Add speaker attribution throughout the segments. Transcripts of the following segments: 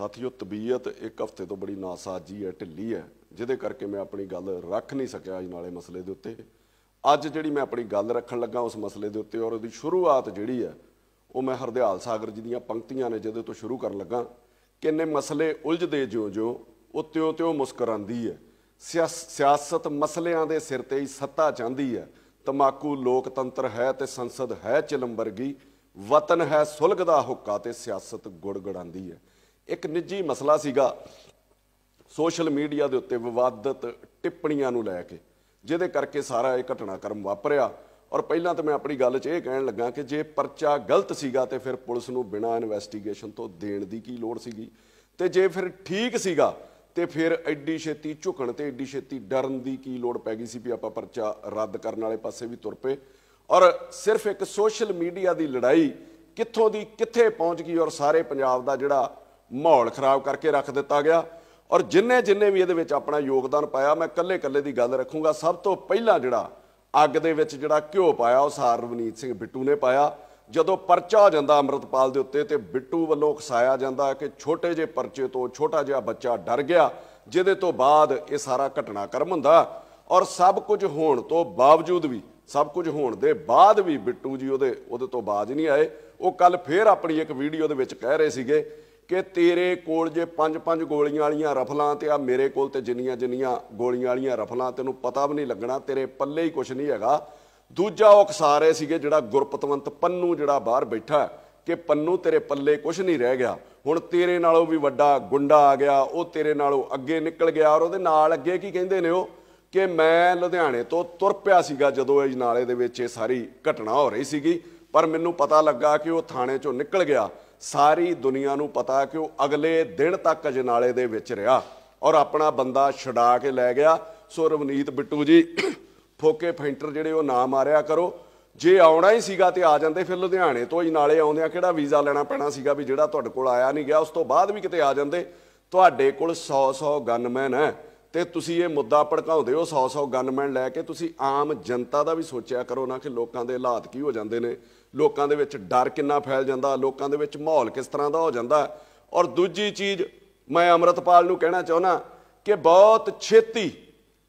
Speaker 1: ਸਾਥੀਓ ਤਬੀਅਤ ਇੱਕ ਹਫ਼ਤੇ ਤੋਂ ਬੜੀ ਨਾਸਾਜੀ ਹੈ ਢਿੱਲੀ ਹੈ ਜਿਹਦੇ ਕਰਕੇ ਮੈਂ ਆਪਣੀ ਗੱਲ ਰੱਖ ਨਹੀਂ ਸਕਿਆ ਅੱਜ ਨਾਲੇ ਮਸਲੇ ਦੇ ਉੱਤੇ ਅੱਜ ਜਿਹੜੀ ਮੈਂ ਆਪਣੀ ਗੱਲ ਰੱਖਣ ਲੱਗਾ ਉਸ ਮਸਲੇ ਦੇ ਉੱਤੇ ਔਰ ਉਹਦੀ ਸ਼ੁਰੂਆਤ ਜਿਹੜੀ ਹੈ ਉਹ ਮੈਂ ਹਰਦਿਆਲ ਸਾਗਰ ਜੀ ਦੀਆਂ ਪੰਕਤੀਆਂ ਨੇ ਜਿਹਦੇ ਤੋਂ ਸ਼ੁਰੂ ਕਰਨ ਲੱਗਾ ਕਿੰਨੇ ਮਸਲੇ ਉਲਝਦੇ ਜਿਉਂ-ਜਿਉਂ ਉਹ ਤਿਉਂ-ਤਿਉਂ ਮੁਸਕਰਾਂਦੀ ਹੈ ਸਿਆਸਤ ਮਸਲਿਆਂ ਦੇ ਸਿਰ ਤੇ ਹੀ ਸੱਤਾ ਚਾਹੁੰਦੀ ਹੈ ਤਮਾਕੂ ਲੋਕਤੰਤਰ ਹੈ ਤੇ ਸੰਸਦ ਹੈ ਚਲੰਬਰਗੀ ਵਤਨ ਹੈ ਸੁਲਗਦਾ ਹੁੱਕਾ ਤੇ ਸਿਆਸਤ ਗੁੜਗੜਾਂਦੀ ਹੈ ਇੱਕ ਨਿੱਜੀ ਮਸਲਾ ਸੀਗਾ ਸੋਸ਼ਲ ਮੀਡੀਆ ਦੇ ਉੱਤੇ ਵਿਵਾਦਤ ਟਿੱਪਣੀਆਂ ਨੂੰ ਲੈ ਕੇ ਜਿਹਦੇ ਕਰਕੇ ਸਾਰਾ ਇਹ ਘਟਨਾਕ੍ਰਮ ਵਾਪਰਿਆ ਔਰ ਪਹਿਲਾਂ ਤਾਂ ਮੈਂ ਆਪਣੀ ਗੱਲ 'ਚ ਇਹ ਕਹਿਣ ਲੱਗਾ ਕਿ ਜੇ ਪਰਚਾ ਗਲਤ ਸੀਗਾ ਤੇ ਫਿਰ ਪੁਲਿਸ ਨੂੰ ਬਿਨਾਂ ਇਨਵੈਸਟੀਗੇਸ਼ਨ ਤੋਂ ਦੇਣ ਦੀ ਕੀ ਲੋੜ ਸੀਗੀ ਤੇ ਜੇ ਫਿਰ ਠੀਕ ਸੀਗਾ ਤੇ ਫਿਰ ਐਡੀ ਛੇਤੀ ਝੁਕਣ ਤੇ ਐਡੀ ਛੇਤੀ ਡਰਨ ਦੀ ਕੀ ਲੋੜ ਪੈ ਗਈ ਸੀ ਵੀ ਆਪਾਂ ਪਰਚਾ ਰੱਦ ਕਰਨ ਵਾਲੇ ਪਾਸੇ ਵੀ ਤੁਰ ਪਏ ਔਰ ਸਿਰਫ ਇੱਕ ਸੋਸ਼ਲ ਮੀਡੀਆ ਦੀ ਲੜਾਈ ਕਿੱਥੋਂ ਦੀ ਕਿੱਥੇ ਪਹੁੰਚ ਗਈ ਔਰ ਸਾਰੇ ਪੰਜਾਬ ਦਾ ਜਿਹੜਾ ਮਾਹੌਲ ਖਰਾਬ ਕਰਕੇ ਰੱਖ ਦਿੱਤਾ ਗਿਆ ਔਰ ਜਿੰਨੇ ਜਿੰਨੇ ਵੀ ਇਹਦੇ ਵਿੱਚ ਆਪਣਾ ਯੋਗਦਾਨ ਪਾਇਆ ਮੈਂ ਕੱਲੇ ਕੱਲੇ ਦੀ ਗੱਲ ਰੱਖੂੰਗਾ ਸਭ ਤੋਂ ਪਹਿਲਾਂ ਜਿਹੜਾ ਅੱਗ ਦੇ ਵਿੱਚ ਜਿਹੜਾ ਘਿਓ ਪਾਇਆ ਉਹ ਸਾਰ ਰਵਨੀਤ ਸਿੰਘ ਬਿੱਟੂ ਨੇ ਪਾਇਆ ਜਦੋਂ ਪਰਚਾ ਹੋ ਜਾਂਦਾ ਅਮਰਤਪਾਲ ਦੇ ਉੱਤੇ ਤੇ ਬਿੱਟੂ ਵੱਲੋਂ ਖਸਾਇਆ ਜਾਂਦਾ ਕਿ ਛੋਟੇ ਜਿਹੇ ਪਰਚੇ ਤੋਂ ਛੋਟਾ ਜਿਹਾ ਬੱਚਾ ਡਰ ਗਿਆ ਜਿਹਦੇ ਤੋਂ ਬਾਅਦ ਇਹ ਸਾਰਾ ਘਟਨਾਕ੍ਰਮ ਹੁੰਦਾ ਔਰ ਸਭ ਕੁਝ ਹੋਣ ਤੋਂ ਬਾਵਜੂਦ ਵੀ ਸਭ ਕੁਝ ਹੋਣ ਦੇ ਬਾਅਦ ਵੀ ਬਿੱਟੂ ਜੀ ਉਹਦੇ ਉਹਦੇ ਤੋਂ ਬਾਜ ਨਹੀਂ ਆਏ ਉਹ ਕੱਲ ਫੇਰ ਆਪਣੀ ਇੱਕ ਵੀਡੀਓ ਦੇ ਵਿੱਚ ਕਹਿ ਰਹੇ ਸੀਗੇ ਕਿ ਤੇਰੇ ਕੋਲ ਜੇ ਪੰਜ ਪੰਜ ਗੋਲੀਆਂ ਵਾਲੀਆਂ ਰਫਲਾਂ ਤੇ ਆ ਮੇਰੇ ਕੋਲ ਤੇ ਜਿੰਨੀਆਂ ਜਿੰਨੀਆਂ ਗੋਲੀਆਂ ਵਾਲੀਆਂ ਰਫਲਾਂ ਤੈਨੂੰ ਪਤਾ ਵੀ ਨਹੀਂ ਲੱਗਣਾ ਤੇਰੇ ਪੱਲੇ ਹੀ ਕੁਝ ਨਹੀਂ ਹੈਗਾ ਦੂਜਾ ਉਹ ਖਸਾਰੇ ਸੀਗੇ ਜਿਹੜਾ ਗੁਰਪਤਵੰਤ ਪੰਨੂ ਜਿਹੜਾ ਬਾਹਰ ਬੈਠਾ ਕਿ ਪੰਨੂ ਤੇਰੇ ਪੱਲੇ ਕੁਝ ਨਹੀਂ ਰਹਿ ਗਿਆ ਹੁਣ ਤੇਰੇ ਨਾਲੋਂ ਵੀ ਵੱਡਾ ਗੁੰਡਾ ਆ ਗਿਆ ਉਹ ਤੇਰੇ ਨਾਲੋਂ ਅੱਗੇ ਨਿਕਲ ਗਿਆ ਔਰ ਉਹਦੇ ਨਾਲ ਅੱਗੇ ਕੀ ਕਹਿੰਦੇ ਨੇ ਉਹ ਕਿ ਮੈਂ ਲੁਧਿਆਣੇ ਤੋਂ ਤੁਰ ਪਿਆ ਸੀਗਾ ਜਦੋਂ ਇਹ ਨਾਲੇ ਦੇ ਵਿੱਚ ਇਹ ਸਾਰੀ ਘਟਨਾ ਹੋ ਰਹੀ ਸੀਗੀ ਪਰ ਮੈਨੂੰ ਪਤਾ ਲੱਗਾ ਕਿ ਉਹ ਥਾਣੇ ਚੋਂ ਨਿਕਲ ਗਿਆ ਸਾਰੀ ਦੁਨੀਆ ਨੂੰ ਪਤਾ ਕਿ ਉਹ ਅਗਲੇ ਦਿਨ ਤੱਕ ਅਜਨਾਲੇ ਦੇ ਵਿੱਚ ਰਿਹਾ ਔਰ ਆਪਣਾ ਬੰਦਾ ਛਡਾ ਕੇ ਲੈ ਗਿਆ ਸੋ ਰਵਨੀਤ ਬਿੱਟੂ ਜੀ ਫੋਕੇ ਫੈਂਟਰ ਜਿਹੜੇ ਉਹ ਆ ਰਿਆ ਕਰੋ ਜੇ ਆਉਣਾ ਹੀ ਸੀਗਾ ਤੇ ਆ ਜਾਂਦੇ ਫਿਰ ਲੁਧਿਆਣੇ ਤੋਂ ਹੀ ਨਾਲੇ ਆਉਂਦੇ ਆ ਕਿਹੜਾ ਵੀਜ਼ਾ ਲੈਣਾ ਪੈਣਾ ਸੀਗਾ ਵੀ ਜਿਹੜਾ ਤੁਹਾਡੇ ਕੋਲ ਆਇਆ ਨਹੀਂ ਗਿਆ ਉਸ ਤੋਂ ਬਾਅਦ ਵੀ ਕਿਤੇ ਆ ਜਾਂਦੇ ਤੁਹਾਡੇ ਕੋਲ 100-100 ਗਨਮੈਨ ਹੈ ਤੇ ਤੁਸੀਂ ਇਹ ਮੁੱਦਾ ਭੜਕਾਉਂਦੇ ਹੋ 100-100 ਗਨਮੈਨ ਲੈ ਕੇ ਤੁਸੀਂ ਆਮ ਜਨਤਾ ਦਾ ਵੀ ਸੋਚਿਆ ਕਰੋ ਨਾ ਕਿ ਲੋਕਾਂ ਦੇ ਹਾਲਾਤ ਕੀ ਹੋ ਜਾਂਦੇ ਨੇ ਲੋਕਾਂ ਦੇ ਵਿੱਚ ਡਰ ਕਿੰਨਾ ਫੈਲ ਜਾਂਦਾ ਲੋਕਾਂ ਦੇ ਵਿੱਚ ਮਾਹੌਲ ਕਿਸ ਤਰ੍ਹਾਂ ਦਾ ਹੋ ਜਾਂਦਾ ਔਰ ਦੂਜੀ ਚੀਜ਼ ਮੈਂ ਅਮਰਤਪਾਲ ਨੂੰ ਕਹਿਣਾ ਚਾਹੁੰਦਾ ਕਿ ਬਹੁਤ ਛੇਤੀ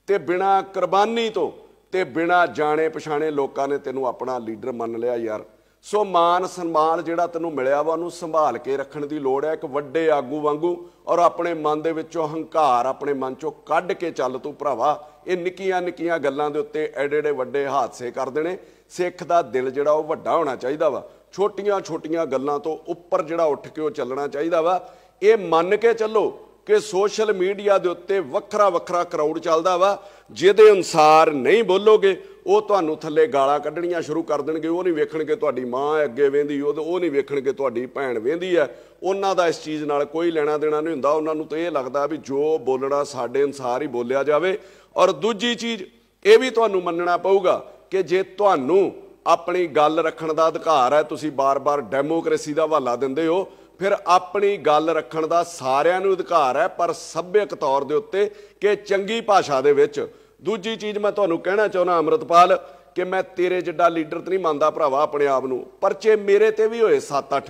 Speaker 1: ਤੇ ਬਿਨਾ ਕੁਰਬਾਨੀ ਤੋਂ ਤੇ ਬਿਨਾ ਜਾਣੇ ਪਛਾਣੇ ਲੋਕਾਂ ਨੇ ਤੈਨੂੰ ਆਪਣਾ ਲੀਡਰ ਮੰਨ ਲਿਆ ਯਾਰ ਸੋ ਮਾਨ ਸਨਮਾਨ ਜਿਹੜਾ ਤੈਨੂੰ ਮਿਲਿਆ ਵਾ ਉਹਨੂੰ ਸੰਭਾਲ ਕੇ ਰੱਖਣ ਦੀ ਲੋੜ ਹੈ ਇੱਕ ਵੱਡੇ ਆਗੂ ਵਾਂਗੂ ਔਰ ਆਪਣੇ ਮਨ ਦੇ ਵਿੱਚੋਂ ਹੰਕਾਰ ਆਪਣੇ ਮਨ ਚੋਂ ਕੱਢ ਕੇ ਚੱਲ ਤੂੰ ਭਰਾਵਾ ਇਹ ਨਿੱਕੀਆਂ ਨਿੱਕੀਆਂ ਗੱਲਾਂ ਦੇ ਉੱਤੇ ਐਡੇ ਐਡੇ ਵੱਡੇ ਹਾਦਸੇ ਕਰ ਦੇਣੇ ਸਿੱਖ ਦਾ ਦਿਲ ਜਿਹੜਾ ਉਹ ਵੱਡਾ ਹੋਣਾ ਚਾਹੀਦਾ ਵਾ ਛੋਟੀਆਂ ਛੋਟੀਆਂ ਗੱਲਾਂ ਤੋਂ ਉੱਪਰ ਜਿਹੜਾ ਉੱਠ ਕੇ ਉਹ ਚੱਲਣਾ ਚਾਹੀਦਾ ਵਾ ਇਹ ਮੰਨ ਕੇ ਚੱਲੋ ਕਿ ਸੋਸ਼ਲ ਮੀਡੀਆ ਦੇ ਉੱਤੇ ਵੱਖਰਾ ਵੱਖਰਾ ਕਰਾਊਡ ਚੱਲਦਾ ਵਾ ਜਿਹਦੇ ਅਨਸਾਰ ਨਹੀਂ ਬੋਲੋਗੇ ਉਹ ਤੁਹਾਨੂੰ ਥੱਲੇ ਗਾਲਾਂ ਕੱਢਣੀਆਂ ਸ਼ੁਰੂ ਕਰ ਦੇਣਗੇ ਉਹ ਨਹੀਂ ਵੇਖਣਗੇ ਤੁਹਾਡੀ ਮਾਂ ਅੱਗੇ ਵੇਂਦੀ ਉਹ ਉਹ ਨਹੀਂ ਵੇਖਣਗੇ ਤੁਹਾਡੀ ਭੈਣ ਵੇਂਦੀ ਹੈ ਉਹਨਾਂ ਦਾ ਇਸ ਚੀਜ਼ ਨਾਲ ਕੋਈ ਲੈਣਾ ਦੇਣਾ ਨਹੀਂ ਹੁੰਦਾ ਉਹਨਾਂ ਨੂੰ ਤਾਂ ਇਹ ਲੱਗਦਾ ਵੀ ਜੋ ਬੋਲਣਾ ਸਾਡੇ ਅਨਸਾਰ ਹੀ ਬੋਲਿਆ ਜਾਵੇ ਔਰ ਦੂਜੀ ਚੀਜ਼ ਇਹ ਵੀ ਤੁਹਾਨੂੰ ਮੰਨਣਾ ਪਊਗਾ ਕਿ ਜੇ ਤੁਹਾਨੂੰ ਆਪਣੀ ਗੱਲ ਰੱਖਣ ਦਾ ਅਧਿਕਾਰ ਹੈ ਤੁਸੀਂ ਬਾਰ-ਬਾਰ ਡੈਮੋਕ੍ਰੇਸੀ ਦਾ ਹਵਾਲਾ ਦਿੰਦੇ ਹੋ ਫਿਰ ਆਪਣੀ ਗੱਲ ਰੱਖਣ ਦਾ ਸਾਰਿਆਂ ਨੂੰ ਅਧਿਕਾਰ ਹੈ ਪਰ ਸਭਿਅਕ ਤੌਰ ਦੇ ਉੱਤੇ ਕਿ ਚੰਗੀ ਭਾਸ਼ਾ ਦੇ ਵਿੱਚ ਦੂਜੀ ਚੀਜ਼ ਮੈਂ ਤੁਹਾਨੂੰ ਕਹਿਣਾ ਚਾਹੁੰਦਾ ਅਮਰਤਪਾਲ ਕਿ ਮੈਂ ਤੇਰੇ ਜਿੱਡਾ ਲੀਡਰ ਤੇ ਨਹੀਂ ਮੰਨਦਾ ਭਰਾਵਾ ਆਪਣੇ ਆਪ ਨੂੰ ਪਰਚੇ ਮੇਰੇ ਤੇ ਵੀ ਹੋਏ 7-8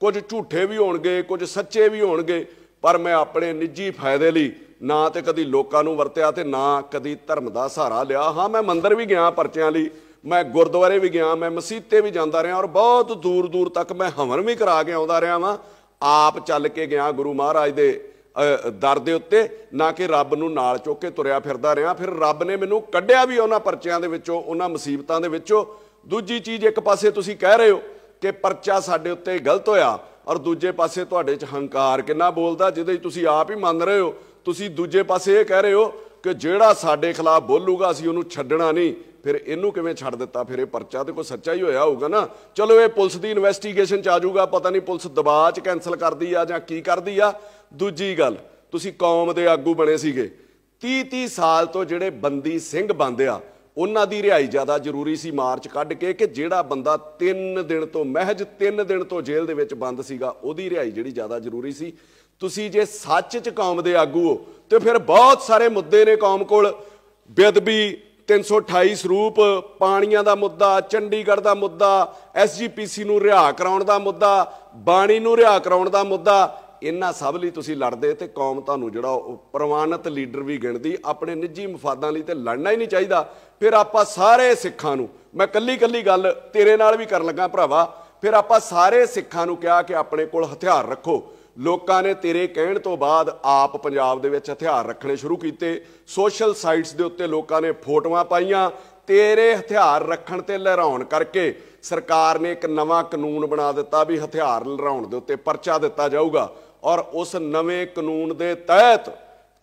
Speaker 1: ਕੁਝ ਝੂਠੇ ਵੀ ਹੋਣਗੇ ਕੁਝ ਸੱਚੇ ਵੀ ਹੋਣਗੇ ਪਰ ਮੈਂ ਆਪਣੇ ਨਿੱਜੀ ਫਾਇਦੇ ਲਈ ਨਾ ਤੇ ਕਦੀ ਲੋਕਾਂ ਨੂੰ ਵਰਤਿਆ ਤੇ ਨਾ ਕਦੀ ਧਰਮ ਦਾ ਸਹਾਰਾ ਲਿਆ ਹਾਂ ਮੈਂ ਮੰਦਰ ਵੀ ਗਿਆ ਪਰਚਿਆਂ ਲਈ ਮੈਂ ਗੁਰਦੁਆਰੇ ਵੀ ਗਿਆ ਮੈਂ ਮਸੀਤੇ ਵੀ ਜਾਂਦਾ ਰਿਹਾ ਔਰ ਬਹੁਤ ਦੂਰ ਦੂਰ ਤੱਕ ਮੈਂ ਹਵਨ ਵੀ ਕਰਾ ਕੇ ਆਉਂਦਾ ਰਿਹਾ ਵਾਂ ਆਪ ਚੱਲ ਕੇ ਗਿਆ ਗੁਰੂ ਮਹਾਰਾਜ ਦੇ ਦਰ ਦੇ ਉੱਤੇ ਨਾ ਕਿ ਰੱਬ ਨੂੰ ਨਾਲ ਚੁੱਕ ਕੇ ਤੁਰਿਆ ਫਿਰਦਾ ਰਿਹਾ ਫਿਰ ਰੱਬ ਨੇ ਮੈਨੂੰ ਕੱਢਿਆ ਵੀ ਉਹਨਾਂ ਪਰਚਿਆਂ ਦੇ ਵਿੱਚੋਂ ਉਹਨਾਂ ਮੁਸੀਬਤਾਂ ਦੇ ਵਿੱਚੋਂ ਦੂਜੀ ਚੀਜ਼ ਇੱਕ ਪਾਸੇ ਤੁਸੀਂ ਕਹਿ ਰਹੇ ਹੋ ਕਿ ਪਰਚਾ ਸਾਡੇ ਉੱਤੇ ਗਲਤ ਹੋਇਆ ਔਰ ਦੂਜੇ ਪਾਸੇ ਤੁਹਾਡੇ 'ਚ ਹੰਕਾਰ ਕਿੰਨਾ ਬੋਲਦਾ ਜਿਹਦੇ ਤੁਸੀਂ ਆਪ ਹੀ ਮੰਨ ਰਹੇ ਹੋ ਤੁਸੀਂ ਦੂਜੇ ਪਾਸੇ ਇਹ ਕਹਿ ਰਹੇ ਹੋ ਕਿ ਜਿਹੜਾ ਸਾਡੇ ਖਿਲਾਫ ਬੋਲੂਗਾ ਅਸੀਂ ਉਹਨੂੰ ਛੱਡਣਾ ਨਹੀਂ ਫਿਰ ਇਹਨੂੰ ਕਿਵੇਂ ਛੱਡ ਦਿੱਤਾ ਫਿਰ ਇਹ ਪਰਚਾ ਤੇ ਕੋਈ ਸੱਚਾ ਹੀ ਹੋਇਆ ਹੋਊਗਾ ਨਾ ਚਲੋ ਇਹ ਪੁਲਿਸ ਦੀ ਇਨਵੈਸਟੀਗੇਸ਼ਨ ਚ ਆ ਜਾਊਗਾ ਪਤਾ ਨਹੀਂ ਪੁਲਿਸ ਦਬਾਅ ਚ ਕੈਨਸਲ ਕਰਦੀ ਆ ਜਾਂ ਕੀ ਕਰਦੀ ਆ ਦੂਜੀ ਗੱਲ ਤੁਸੀਂ ਕੌਮ ਦੇ ਆਗੂ ਬਣੇ ਸੀਗੇ 30 30 ਸਾਲ ਤੋਂ ਜਿਹੜੇ ਬੰਦੀ ਸਿੰਘ ਬੰਦਿਆ ਆ ਉਹਨਾਂ ਦੀ ਰਿਹਾਈ ਜ਼ਿਆਦਾ ਜ਼ਰੂਰੀ ਸੀ ਮਾਰਚ ਕੱਢ ਕੇ ਕਿ ਜਿਹੜਾ ਬੰਦਾ 3 ਦਿਨ ਤੋਂ ਮਹਿਜ 3 ਦਿਨ ਤੋਂ ਜੇਲ੍ਹ ਦੇ ਵਿੱਚ ਬੰਦ ਸੀਗਾ ਉਹਦੀ ਰਿਹਾਈ ਜਿਹੜੀ ਜ਼ਿਆਦਾ ਜ਼ਰੂਰੀ ਸੀ ਤੁਸੀਂ ਜੇ ਸੱਚ 'ਚ ਕੌਮ ਦੇ ਆਗੂ ਹੋ ਤੇ ਫਿਰ ਬਹੁਤ ਸਾਰੇ ਮੁੱਦੇ ਨੇ ਕੌਮ ਕੋਲ ਬੇਦਬੀ 328 ਰੂਪ ਪਾਣੀਆਂ ਦਾ ਮੁੱਦਾ ਚੰਡੀਗੜ੍ਹ ਦਾ ਮੁੱਦਾ ਐਸਜੀਪੀਸੀ ਨੂੰ ਰਿਹਾ ਕਰਾਉਣ ਦਾ ਮੁੱਦਾ ਬਾਣੀ ਨੂੰ ਰਿਹਾ ਕਰਾਉਣ ਦਾ ਮੁੱਦਾ ਇਹਨਾਂ ਸਭ ਲਈ ਤੁਸੀਂ ਲੜਦੇ ਤੇ ਕੌਮ ਤੁਹਾਨੂੰ ਜਿਹੜਾ ਪ੍ਰਵਾਨਿਤ ਲੀਡਰ ਵੀ ਗਿਣਦੀ ਆਪਣੇ ਨਿੱਜੀ ਮਫਾਦਾਂ ਲਈ ਤੇ ਲੜਨਾ ਹੀ ਨਹੀਂ ਚਾਹੀਦਾ ਫਿਰ ਆਪਾਂ ਸਾਰੇ ਸਿੱਖਾਂ ਨੂੰ ਮੈਂ ਕੱਲੀ ਕੱਲੀ ਗੱਲ ਤੇਰੇ ਨਾਲ ਵੀ ਕਰਨ ਲੱਗਾ ਭਰਾਵਾ ਫਿਰ ਆਪਾਂ ਸਾਰੇ ਸਿੱਖਾਂ ਨੂੰ ਕਿਹਾ ਕਿ ਆਪਣੇ ਕੋਲ ਹਥਿਆਰ ਰੱਖੋ ਲੋਕਾਂ ਨੇ ਤੇਰੇ ਕਹਿਣ ਤੋਂ ਬਾਅਦ ਆਪ ਪੰਜਾਬ ਦੇ ਵਿੱਚ ਹਥਿਆਰ ਰੱਖਣੇ ਸ਼ੁਰੂ ਕੀਤੇ ਸੋਸ਼ਲ ਸਾਈਟਸ ਦੇ ਉੱਤੇ ਲੋਕਾਂ ਨੇ ਫੋਟੋਆਂ ਪਾਈਆਂ ਤੇਰੇ ਹਥਿਆਰ ਰੱਖਣ ਤੇ ਲਹਿਰਾਉਣ ਕਰਕੇ ਸਰਕਾਰ ਨੇ ਇੱਕ ਨਵਾਂ ਕਾਨੂੰਨ ਬਣਾ ਦਿੱਤਾ ਵੀ ਹਥਿਆਰ ਲਹਿਰਾਉਣ ਦੇ ਉੱਤੇ ਪਰਚਾ ਦਿੱਤਾ ਜਾਊਗਾ ਔਰ ਉਸ ਨਵੇਂ ਕਾਨੂੰਨ ਦੇ ਤਹਿਤ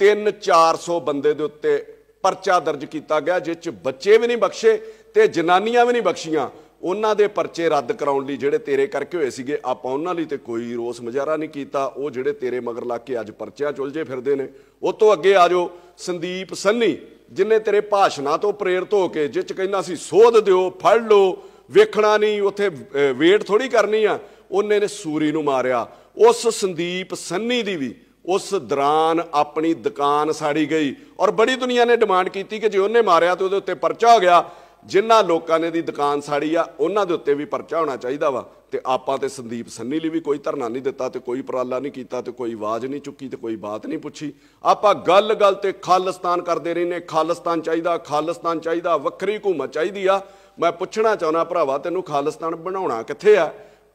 Speaker 1: 3-400 ਬੰਦੇ ਦੇ ਉੱਤੇ ਪਰਚਾ ਦਰਜ ਕੀਤਾ ਗਿਆ ਜਿਸ ਵਿੱਚ ਬੱਚੇ ਵੀ ਨਹੀਂ ਬਖਸ਼ੇ ਤੇ ਜਨਾਨੀਆਂ ਵੀ ਨਹੀਂ ਬਖਸ਼ੀਆਂ ਉਹਨਾਂ ਦੇ ਪਰਚੇ ਰੱਦ ਕਰਾਉਣ ਲਈ ਜਿਹੜੇ ਤੇਰੇ ਕਰਕੇ ਹੋਏ ਸੀਗੇ ਆਪਾਂ ਉਹਨਾਂ ਲਈ ਤੇ ਕੋਈ ਰੋਸ ਮਜ਼ਾਰਾ ਨਹੀਂ ਕੀਤਾ ਉਹ ਜਿਹੜੇ ਤੇਰੇ ਮਗਰ ਲੱਗ ਕੇ ਅੱਜ ਪਰਚਿਆਂ ਚੁਲਜੇ ਫਿਰਦੇ ਨੇ ਉਹ ਤੋਂ ਅੱਗੇ ਆ ਜਾਓ ਸੰਦੀਪ ਸੰਨੀ ਜਿਨੇ ਤੇਰੇ ਭਾਸ਼ਣਾ ਤੋਂ ਪ੍ਰੇਰਿਤ ਹੋ ਕੇ ਜਿੱਚ ਕਹਿੰਦਾ ਸੀ ਸੋਧ ਦਿਓ ਫੜ ਲਓ ਵੇਖਣਾ ਨਹੀਂ ਉੱਥੇ ਵੇਟ ਥੋੜੀ ਕਰਨੀ ਆ ਉਹਨੇ ਨੇ ਸੂਰੀ ਨੂੰ ਮਾਰਿਆ ਉਸ ਸੰਦੀਪ ਸੰਨੀ ਦੀ ਵੀ ਉਸ ਦੌਰਾਨ ਆਪਣੀ ਦੁਕਾਨ ਸਾੜੀ ਗਈ ਔਰ ਬੜੀ ਦੁਨੀਆ ਨੇ ਡਿਮਾਂਡ ਕੀਤੀ ਕਿ ਜੇ ਉਹਨੇ ਮਾਰਿਆ ਤੇ ਉਹਦੇ ਉੱਤੇ ਪਰਚਾ ਹੋ ਗਿਆ ਜਿਨ੍ਹਾਂ ਲੋਕਾਂ ਨੇ ਦੀ ਦੁਕਾਨ ਸਾੜੀ ਆ ਉਹਨਾਂ ਦੇ ਉੱਤੇ ਵੀ ਪਰਚਾ ਹੋਣਾ ਚਾਹੀਦਾ ਵਾ ਤੇ ਆਪਾਂ ਤੇ ਸੰਦੀਪ ਸੰਨੀ ਲਈ ਵੀ ਕੋਈ ਧਰਨਾ ਨਹੀਂ ਦਿੱਤਾ ਤੇ ਕੋਈ ਪ੍ਰਾਲਾ ਨਹੀਂ ਕੀਤਾ ਤੇ ਕੋਈ ਆਵਾਜ਼ ਨਹੀਂ ਚੁੱਕੀ ਤੇ ਕੋਈ ਬਾਤ ਨਹੀਂ ਪੁੱਛੀ ਆਪਾਂ ਗੱਲ-ਗੱਲ ਤੇ ਖਾਲਿਸਤਾਨ ਕਰਦੇ ਰਹਿੰਨੇ ਖਾਲਿਸਤਾਨ ਚਾਹੀਦਾ ਖਾਲਿਸਤਾਨ ਚਾਹੀਦਾ ਵੱਖਰੀ ਹਕੂਮਤ ਚਾਹੀਦੀ ਆ ਮੈਂ ਪੁੱਛਣਾ ਚਾਹੁੰਦਾ ਭਰਾਵਾ ਤੈਨੂੰ ਖਾਲਿਸਤਾਨ ਬਣਾਉਣਾ ਕਿੱਥੇ ਆ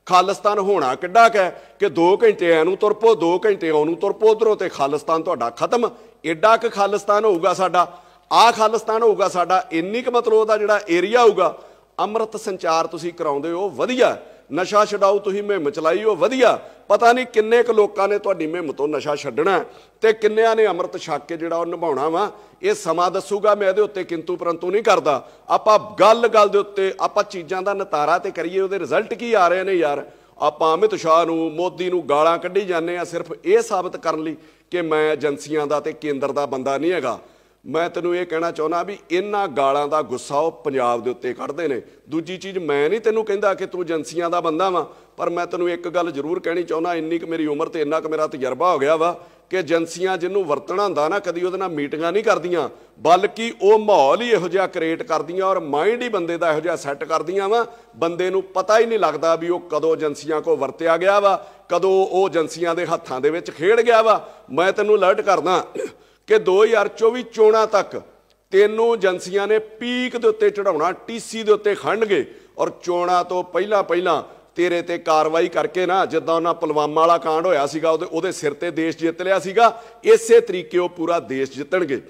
Speaker 1: ਖਾਲਿਸਤਾਨ ਹੋਣਾ ਕਿੱਡਾ ਕੈ ਕਿ 2 ਘੰਟੇ ਐ ਨੂੰ ਤੁਰਪੋ 2 ਘੰਟੇ ਉਹ ਨੂੰ ਤੁਰਪੋ ਉਧਰੋਂ ਤੇ ਖਾਲਿਸਤਾਨ ਤੁਹਾਡਾ ਖਤਮ ਐਡਾ ਕਿ ਖਾਲਿਸਤਾਨ ਹੋਊਗਾ ਸਾਡਾ ਆ ਖਾਲਸਤਾਨ ਹੋਊਗਾ ਸਾਡਾ ਇੰਨੀ ਕੁ ਮਤਲਬ ਉਹਦਾ ਜਿਹੜਾ ਏਰੀਆ ਹੋਊਗਾ ਅੰਮ੍ਰਿਤ ਸੰਚਾਰ ਤੁਸੀਂ ਕਰਾਉਂਦੇ ਹੋ ਵਧੀਆ ਨਸ਼ਾ ਛਡਾਓ ਤੁਸੀਂ ਮੁਹਿੰਮ ਚਲਾਈ ਹੋ ਵਧੀਆ ਪਤਾ ਨਹੀਂ ਕਿੰਨੇ ਕੁ ਲੋਕਾਂ ਨੇ ਤੁਹਾਡੀ ਮੁਹਿੰਮ ਤੋਂ ਨਸ਼ਾ ਛੱਡਣਾ ਤੇ ਕਿੰਨਿਆਂ ਨੇ ਅੰਮ੍ਰਿਤ ਛੱਕ ਕੇ ਜਿਹੜਾ ਉਹ ਨਿਭਾਉਣਾ ਵਾ ਇਹ ਸਮਾਂ ਦੱਸੂਗਾ ਮੈਂ ਇਹਦੇ ਉੱਤੇ ਕਿੰਤੂ ਪਰੰਤੂ ਨਹੀਂ ਕਰਦਾ ਆਪਾਂ ਗੱਲ-ਗੱਲ ਦੇ ਉੱਤੇ ਆਪਾਂ ਚੀਜ਼ਾਂ ਦਾ ਨਤਾਰਾ ਤੇ ਕਰੀਏ ਉਹਦੇ ਰਿਜ਼ਲਟ ਕੀ ਆ ਰਹੇ ਨੇ ਯਾਰ ਆਪਾਂ ਅਮਿਤ ਸ਼ਾਹ ਨੂੰ ਮੋਦੀ ਨੂੰ ਗਾਲਾਂ ਕੱਢੀ ਜਾਂਦੇ ਆ ਸਿਰਫ ਇਹ ਸਾਬਤ ਕਰਨ ਲਈ ਕਿ ਮੈਂ ਏਜੰਸੀਆਂ ਦਾ ਤੇ ਕੇਂਦਰ ਦਾ ਬੰਦਾ ਨਹੀਂ ਹੈਗਾ ਮੈਂ ਤੈਨੂੰ ਇਹ ਕਹਿਣਾ ਚਾਹੁੰਦਾ ਵੀ ਇਹਨਾਂ ਗਾਲਾਂ ਦਾ ਗੁੱਸਾ ਉਹ ਪੰਜਾਬ ਦੇ ਉੱਤੇ ਕੱਢਦੇ ਨੇ ਦੂਜੀ ਚੀਜ਼ ਮੈਂ ਨਹੀਂ ਤੈਨੂੰ ਕਹਿੰਦਾ ਕਿ ਤੂੰ ਏਜੰਸੀਆਂ ਦਾ ਬੰਦਾ ਵਾਂ ਪਰ ਮੈਂ ਤੈਨੂੰ ਇੱਕ ਗੱਲ ਜ਼ਰੂਰ ਕਹਿਣੀ ਚਾਹੁੰਦਾ ਇੰਨੀ ਕਿ ਮੇਰੀ ਉਮਰ ਤੇ ਇੰਨਾ ਕਿ ਮੇਰਾ ਤਜਰਬਾ ਹੋ ਗਿਆ ਵਾ ਕਿ ਏਜੰਸੀਆਂ ਜਿਹਨੂੰ ਵਰਤਣਾ ਹੁੰਦਾ ਨਾ ਕਦੀ ਉਹਦੇ ਨਾਲ ਮੀਟਿੰਗਾਂ ਨਹੀਂ ਕਰਦੀਆਂ ਬਲਕਿ ਉਹ ਮਾਹੌਲ ਹੀ ਇਹੋ ਜਿਹਾ ਕ੍ਰੀਏਟ ਕਰਦੀਆਂ ਔਰ ਮਾਈਂਡ ਹੀ ਬੰਦੇ ਦਾ ਇਹੋ ਜਿਹਾ ਸੈੱਟ ਕਰਦੀਆਂ ਵਾ ਬੰਦੇ ਨੂੰ ਪਤਾ ਹੀ ਨਹੀਂ ਲੱਗਦਾ ਵੀ ਉਹ ਕਦੋਂ ਏਜੰਸੀਆਂ ਕੋ ਵਰਤਿਆ ਗਿਆ ਵਾ ਕਦੋਂ ਉਹ ਏਜੰਸੀਆਂ ਦੇ ਹੱਥਾਂ ਦੇ ਵਿੱਚ ਖੇਡ ਗਿਆ ਵਾ ਮੈਂ ਤੈਨੂੰ ਅਲਰਟ ਕਰਦਾ ਕਿ 2024 ਚੋਣਾਂ ਤੱਕ ਤਿੰਨੋਂ ਏਜੰਸੀਆਂ ਨੇ ਪੀਕ ਦੇ ਉੱਤੇ ਚੜਾਉਣਾ ਟੀਸੀ ਦੇ ਉੱਤੇ ਖੰਡਗੇ ਔਰ ਚੋਣਾਂ ਤੋਂ ਪਹਿਲਾਂ ਪਹਿਲਾਂ ਤੇਰੇ ਤੇ ਕਾਰਵਾਈ ਕਰਕੇ ਨਾ ਜਿੱਦਾਂ ਉਹਨਾਂ ਪਲਵਾਮਾ ਵਾਲਾ ਕਾਂਡ ਹੋਇਆ ਸੀਗਾ ਉਹਦੇ ਉਹਦੇ ਸਿਰ ਤੇ ਦੇਸ਼ ਜਿੱਤ ਲਿਆ ਸੀਗਾ ਇਸੇ ਤਰੀਕੇ ਉਹ ਪੂਰਾ ਦੇਸ਼ ਜਿੱਤਣਗੇ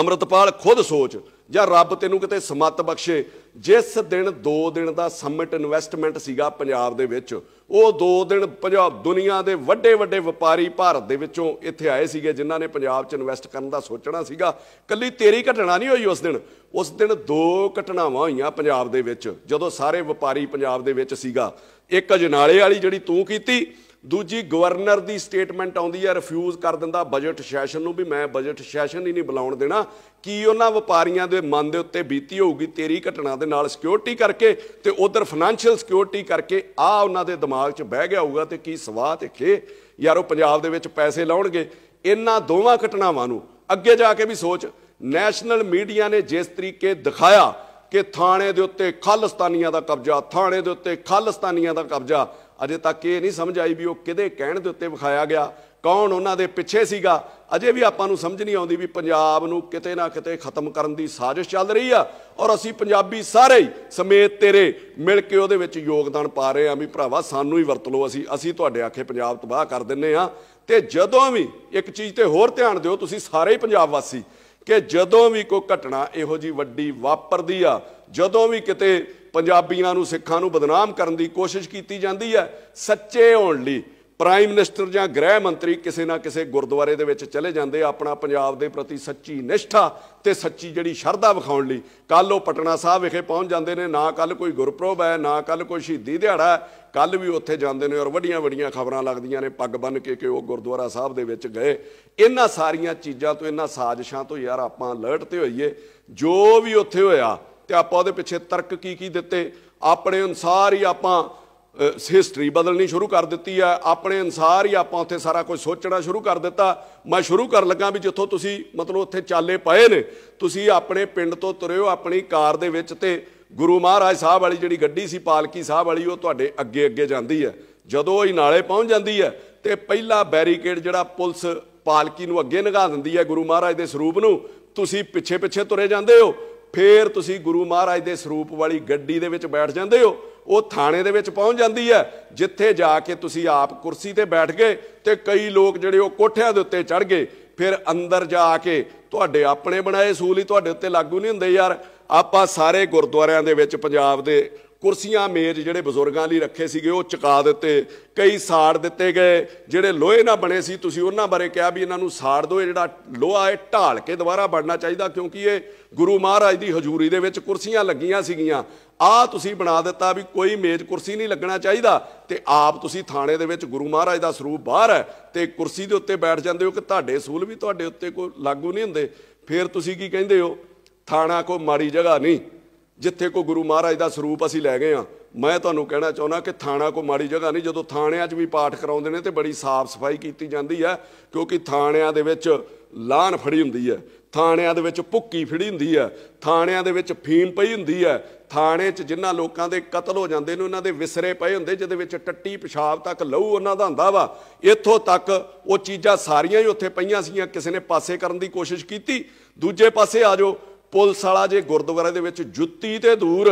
Speaker 1: ਅਮਰਤਪਾਲ ਖੁਦ ਸੋਚ ਜਾਂ ਰੱਬ ਤੈਨੂੰ ਕਿਤੇ ਸਮਤ ਬਖਸ਼ੇ ਜਿਸ ਦਿਨ 2 ਦਿਨ ਦਾ ਸਮਿਟ ਇਨਵੈਸਟਮੈਂਟ ਸੀਗਾ ਪੰਜਾਬ ਦੇ ਵਿੱਚ ਉਹ 2 ਦਿਨ ਪੰਜਾਬ ਦੁਨੀਆ ਦੇ ਵੱਡੇ ਵੱਡੇ ਵਪਾਰੀ ਭਾਰਤ ਦੇ ਵਿੱਚੋਂ ਇੱਥੇ ਆਏ ਸੀਗੇ ਜਿਨ੍ਹਾਂ ਨੇ ਪੰਜਾਬ 'ਚ ਇਨਵੈਸਟ ਕਰਨ ਦਾ ਸੋਚਣਾ ਸੀਗਾ ਕੱਲੀ ਤੇਰੀ ਘਟਨਾ ਨਹੀਂ ਹੋਈ ਉਸ ਦਿਨ ਉਸ ਦਿਨ ਦੋ ਘਟਨਾਵਾਂ ਹੋਈਆਂ ਪੰਜਾਬ ਦੇ ਵਿੱਚ ਜਦੋਂ ਸਾਰੇ ਵਪਾਰੀ ਪੰਜਾਬ ਦੇ ਵਿੱਚ ਸੀਗਾ ਇੱਕ ਅਜਨਾਲੇ ਵਾਲੀ ਜਿਹੜੀ ਤੂੰ ਕੀਤੀ ਦੂਜੀ ਗਵਰਨਰ ਦੀ ਸਟੇਟਮੈਂਟ ਆਉਂਦੀ ਹੈ ਰਿਫਿਊਜ਼ ਕਰ ਦਿੰਦਾ ਬਜਟ ਸੈਸ਼ਨ ਨੂੰ ਵੀ ਮੈਂ ਬਜਟ ਸੈਸ਼ਨ ਹੀ ਨਹੀਂ ਬੁਲਾਉਣ ਦੇਣਾ ਕੀ ਉਹਨਾਂ ਵਪਾਰੀਆਂ ਦੇ ਮਨ ਦੇ ਉੱਤੇ ਬੀਤੀ ਹੋਊਗੀ ਤੇਰੀ ਘਟਨਾ ਦੇ ਨਾਲ ਸਿਕਿਉਰਿਟੀ ਕਰਕੇ ਤੇ ਉਧਰ ਫਾਈਨੈਂਸ਼ੀਅਲ ਸਿਕਿਉਰਿਟੀ ਕਰਕੇ ਆ ਉਹਨਾਂ ਦੇ ਦਿਮਾਗ 'ਚ ਬਹਿ ਗਿਆ ਹੋਊਗਾ ਤੇ ਕੀ ਸਵਾਹ ਤੇ ਖੇ ਯਾਰ ਉਹ ਪੰਜਾਬ ਦੇ ਵਿੱਚ ਪੈਸੇ ਲਾਉਣਗੇ ਇਹਨਾਂ ਦੋਵਾਂ ਘਟਨਾਵਾਂ ਨੂੰ ਅੱਗੇ ਜਾ ਕੇ ਵੀ ਸੋਚ ਨੈਸ਼ਨਲ ਮੀਡੀਆ ਨੇ ਜਿਸ ਤਰੀਕੇ ਦਿਖਾਇਆ ਕਿ ਥਾਣੇ ਦੇ ਉੱਤੇ ਖਾਲਸਤਾਨੀਆਂ ਦਾ ਕਬਜ਼ਾ ਥਾਣੇ ਦੇ ਉੱਤੇ ਖਾਲਸਤਾਨੀਆਂ ਦਾ ਕਬਜ਼ਾ ਅਜੇ ਤੱਕ ਇਹ ਨਹੀਂ ਸਮਝ ਆਈ ਵੀ ਉਹ ਕਿਹਦੇ ਕਹਿਣ ਦੇ ਉੱਤੇ ਵਿਖਾਇਆ ਗਿਆ ਕੌਣ ਉਹਨਾਂ ਦੇ ਪਿੱਛੇ ਸੀਗਾ ਅਜੇ ਵੀ ਆਪਾਂ ਨੂੰ ਸਮਝ ਨਹੀਂ ਆਉਂਦੀ ਵੀ ਪੰਜਾਬ ਨੂੰ ਕਿਤੇ ਨਾ ਕਿਤੇ ਖਤਮ ਕਰਨ ਦੀ ਸਾਜ਼ਿਸ਼ ਚੱਲ ਰਹੀ ਆ ਔਰ ਅਸੀਂ ਪੰਜਾਬੀ ਸਾਰੇ ਹੀ ਸਮੇਤ ਤੇਰੇ ਮਿਲ ਕੇ ਉਹਦੇ ਵਿੱਚ ਯੋਗਦਾਨ ਪਾ ਰਹੇ ਆ ਵੀ ਭਰਾਵਾ ਸਾਨੂੰ ਹੀ ਵਰਤ ਲਓ ਅਸੀਂ ਅਸੀਂ ਤੁਹਾਡੇ ਆਖੇ ਪੰਜਾਬ ਤਬਾਹ ਕਰ ਦਿੰਨੇ ਆ ਤੇ ਜਦੋਂ ਵੀ ਇੱਕ ਚੀਜ਼ ਤੇ ਹੋਰ ਧਿਆਨ ਦਿਓ ਤੁਸੀਂ ਸਾਰੇ ਹੀ ਪੰਜਾਬ ਵਾਸੀ ਕਿ ਜਦੋਂ ਵੀ ਕੋਈ ਘਟਨਾ ਇਹੋ ਜੀ ਵੱਡੀ ਵਾਪਰਦੀ ਆ ਜਦੋਂ ਵੀ ਕਿਤੇ ਪੰਜਾਬੀਆਂ ਨੂੰ ਸਿੱਖਾਂ ਨੂੰ ਬਦਨਾਮ ਕਰਨ ਦੀ ਕੋਸ਼ਿਸ਼ ਕੀਤੀ ਜਾਂਦੀ ਹੈ ਸੱਚੇ ਹੋਣ ਲਈ ਪ੍ਰਾਈਮ ਮਿਨਿਸਟਰ ਜਾਂ ਗ੍ਰਹਿ ਮੰਤਰੀ ਕਿਸੇ ਨਾ ਕਿਸੇ ਗੁਰਦੁਆਰੇ ਦੇ ਵਿੱਚ ਚਲੇ ਜਾਂਦੇ ਆਪਣਾ ਪੰਜਾਬ ਦੇ ਪ੍ਰਤੀ ਸੱਚੀ ਨਿਸ਼ਠਾ ਤੇ ਸੱਚੀ ਜਿਹੜੀ ਸ਼ਰਧਾ ਵਿਖਾਉਣ ਲਈ ਕੱਲ ਉਹ ਪਟਨਾ ਸਾਹਿਬ ਵਿਖੇ ਪਹੁੰਚ ਜਾਂਦੇ ਨੇ ਨਾ ਕੱਲ ਕੋਈ ਗੁਰਪ੍ਰੋਬ ਹੈ ਨਾ ਕੱਲ ਕੋਈ ਸ਼ਹੀਦੀ ਦਿਹਾੜਾ ਕੱਲ ਵੀ ਉੱਥੇ ਜਾਂਦੇ ਨੇ ਔਰ ਵੱਡੀਆਂ ਵੱਡੀਆਂ ਖਬਰਾਂ ਲੱਗਦੀਆਂ ਨੇ ਪੱਗ ਬੰਨ ਕੇ ਕਿ ਉਹ ਗੁਰਦੁਆਰਾ ਸਾਹਿਬ ਦੇ ਵਿੱਚ ਗਏ ਇਹਨਾਂ ਸਾਰੀਆਂ ਚੀਜ਼ਾਂ ਤੋਂ ਇਹਨਾਂ ਸਾਜ਼ਿਸ਼ਾਂ ਤੋਂ ਯਾਰ ਆਪਾਂ ਅਲਰਟ ਤੇ ਹੋਈਏ ਜੋ ਵੀ ਉੱਥੇ ਹੋਇਆ ਤੇ ਆਪਾਂ ਉਹਦੇ ਪਿੱਛੇ ਤਰਕ ਕੀ ਕੀ ਦਿੱਤੇ ਆਪਣੇ ਅਨਸਾਰ ਹੀ ਆਪਾਂ ਹਿਸਟਰੀ ਬਦਲਣੀ ਸ਼ੁਰੂ ਕਰ ਦਿੱਤੀ ਆ ਆਪਣੇ ਅਨਸਾਰ ਹੀ ਆਪਾਂ ਉੱਥੇ ਸਾਰਾ ਕੁਝ ਸੋਚਣਾ ਸ਼ੁਰੂ ਕਰ ਦਿੱਤਾ ਮੈਂ ਸ਼ੁਰੂ ਕਰਨ ਲੱਗਾ ਵੀ ਜਿੱਥੋਂ ਤੁਸੀਂ ਮਤਲਬ ਉੱਥੇ ਚਾਲੇ ਪਏ ਨੇ ਤੁਸੀਂ ਆਪਣੇ ਪਿੰਡ ਤੋਂ ਤੁਰਿਓ ਆਪਣੀ ਕਾਰ ਦੇ ਵਿੱਚ ਤੇ ਗੁਰੂ ਮਹਾਰਾਜ ਸਾਹਿਬ ਵਾਲੀ ਜਿਹੜੀ ਗੱਡੀ ਸੀ ਪਾਲਕੀ ਸਾਹਿਬ ਵਾਲੀ ਉਹ ਤੁਹਾਡੇ ਅੱਗੇ ਅੱਗੇ ਜਾਂਦੀ ਹੈ ਜਦੋਂ ਉਹ ਨਾਲੇ ਪਹੁੰਚ ਜਾਂਦੀ ਹੈ ਤੇ ਪਹਿਲਾ ਬੈਰੀਕੇਡ ਜਿਹੜਾ ਪੁਲਿਸ ਪਾਲਕੀ ਨੂੰ ਅੱਗੇ ਨਗਾ ਦਿੰਦੀ ਹੈ ਗੁਰੂ ਮਹਾਰਾਜ ਦੇ ਸਰੂਪ ਨੂੰ ਤੁਸੀਂ ਪਿੱਛੇ ਪਿੱਛੇ ਤੁਰੇ ਜਾਂਦੇ ਹੋ ਫੇਰ ਤੁਸੀਂ ਗੁਰੂ ਮਹਾਰਾਜ ਦੇ ਸਰੂਪ ਵਾਲੀ ਗੱਡੀ ਦੇ ਵਿੱਚ ਬੈਠ ਜਾਂਦੇ ਹੋ ਉਹ ਥਾਣੇ ਦੇ ਵਿੱਚ ਪਹੁੰਚ ਜਾਂਦੀ ਹੈ ਜਿੱਥੇ ਜਾ ਕੇ ਤੁਸੀਂ ਆਪ ਕੁਰਸੀ ਤੇ ਬੈਠ ਗਏ ਤੇ ਕਈ ਲੋਕ ਜਿਹੜੇ ਉਹ ਕੋਠਿਆਂ ਦੇ ਉੱਤੇ ਚੜ ਗਏ ਫਿਰ ਅੰਦਰ ਜਾ ਕੇ ਤੁਹਾਡੇ ਆਪਣੇ ਬਣਾਏ ਸੂਲ ਹੀ ਤੁਹਾਡੇ ਉੱਤੇ ਲਾਗੂ ਨਹੀਂ ਹੁੰਦੇ ਯਾਰ ਆਪਾਂ ਸਾਰੇ ਗੁਰਦੁਆਰਿਆਂ ਦੇ ਵਿੱਚ ਪੰਜਾਬ ਦੇ ਕੁਰਸੀਆਂ ਮੇਜ਼ ਜਿਹੜੇ ਬਜ਼ੁਰਗਾਂ ਲਈ ਰੱਖੇ ਸੀਗੇ ਉਹ ਚੁਕਾ ਦਿੱਤੇ ਕਈ ਸਾੜ ਦਿੱਤੇ ਗਏ ਜਿਹੜੇ ਲੋਹੇ ਨਾਲ ਬਣੇ ਸੀ ਤੁਸੀਂ ਉਹਨਾਂ ਬਾਰੇ ਕਿਹਾ ਵੀ ਇਹਨਾਂ ਨੂੰ ਸਾੜ ਦਿਓ ਜਿਹੜਾ ਲੋਹਾ ਹੈ ਢਾਲ ਕੇ ਦੁਬਾਰਾ ਬਣਨਾ ਚਾਹੀਦਾ ਕਿਉਂਕਿ ਇਹ ਗੁਰੂ ਮਹਾਰਾਜ ਦੀ ਹਜ਼ੂਰੀ ਦੇ ਵਿੱਚ ਕੁਰਸੀਆਂ ਲੱਗੀਆਂ ਸੀਗੀਆਂ ਆ ਤੁਸੀਂ ਬਣਾ ਦਿੱਤਾ ਵੀ ਕੋਈ ਮੇਜ਼ ਕੁਰਸੀ ਨਹੀਂ ਲੱਗਣਾ ਚਾਹੀਦਾ ਤੇ ਆਪ ਤੁਸੀਂ ਥਾਣੇ ਦੇ ਵਿੱਚ ਗੁਰੂ ਮਹਾਰਾਜ ਦਾ ਸਰੂਪ ਬਾਹਰ ਹੈ ਤੇ ਕੁਰਸੀ ਦੇ ਉੱਤੇ ਬੈਠ ਜਾਂਦੇ ਹੋ ਕਿ ਤੁਹਾਡੇ ਸੂਲ ਵੀ ਤੁਹਾਡੇ ਉੱਤੇ ਕੋਈ ਲਾਗੂ ਨਹੀਂ ਹੁੰਦੇ ਫਿਰ ਤੁਸੀਂ ਕੀ ਕਹਿੰਦੇ ਹੋ ਥਾਣਾ ਕੋ ਮਾੜੀ ਜਗ੍ਹਾ ਨਹੀਂ ਜਿੱਥੇ ਕੋ ਗੁਰੂ ਮਹਾਰਾਜ ਦਾ ਸਰੂਪ ਅਸੀਂ ਲੈ ਗਏ ਆ ਮੈਂ ਤੁਹਾਨੂੰ ਕਹਿਣਾ ਚਾਹੁੰਦਾ ਕਿ ਥਾਣਾ ਕੋ ਮਾੜੀ ਜਗ੍ਹਾ ਨਹੀਂ ਜਦੋਂ ਥਾਣਿਆਂ 'ਚ ਵੀ ਪਾਠ ਕਰਾਉਂਦੇ ਨੇ ਤੇ ਬੜੀ ਸਾਫ਼ ਸਫਾਈ ਕੀਤੀ ਜਾਂਦੀ ਹੈ ਕਿਉਂਕਿ ਥਾਣਿਆਂ ਦੇ ਵਿੱਚ ਲਾਨ ਫੜੀ ਹੁੰਦੀ ਹੈ ਥਾਣਿਆਂ ਦੇ ਵਿੱਚ ਭੁੱਕੀ ਫੜੀ ਹੁੰਦੀ ਹੈ ਥਾਣਿਆਂ ਦੇ ਵਿੱਚ ਫੀਮ ਪਈ ਹੁੰਦੀ ਹੈ ਥਾਣੇ 'ਚ ਜਿਨ੍ਹਾਂ ਲੋਕਾਂ ਦੇ ਕਤਲ ਹੋ ਜਾਂਦੇ ਨੇ ਉਹਨਾਂ ਦੇ ਵਿਸਰੇ ਪਏ ਹੁੰਦੇ ਜਿਹਦੇ ਵਿੱਚ ਟੱਟੀ ਪਿਸ਼ਾਬ ਤੱਕ ਲਹੂ ਉਹਨਾਂ ਦਾ ਹੁੰਦਾ ਵਾ ਇੱਥੋਂ ਤੱਕ ਉਹ ਚੀਜ਼ਾਂ ਸਾਰੀਆਂ ਹੀ ਉੱਥੇ ਪਈਆਂ ਸੀਆਂ ਕਿਸੇ ਨੇ ਪਾਸੇ ਕਰਨ ਦੀ ਕੋਸ਼ਿਸ਼ ਕੀਤੀ ਦੂਜੇ ਪਾਸੇ ਆ ਜਾਓ ਪੁਲਿਸ ਵਾਲਾ ਜੇ ਗੁਰਦੁਆਰੇ ਦੇ ਵਿੱਚ ਜੁੱਤੀ ਤੇ ਦੂਰ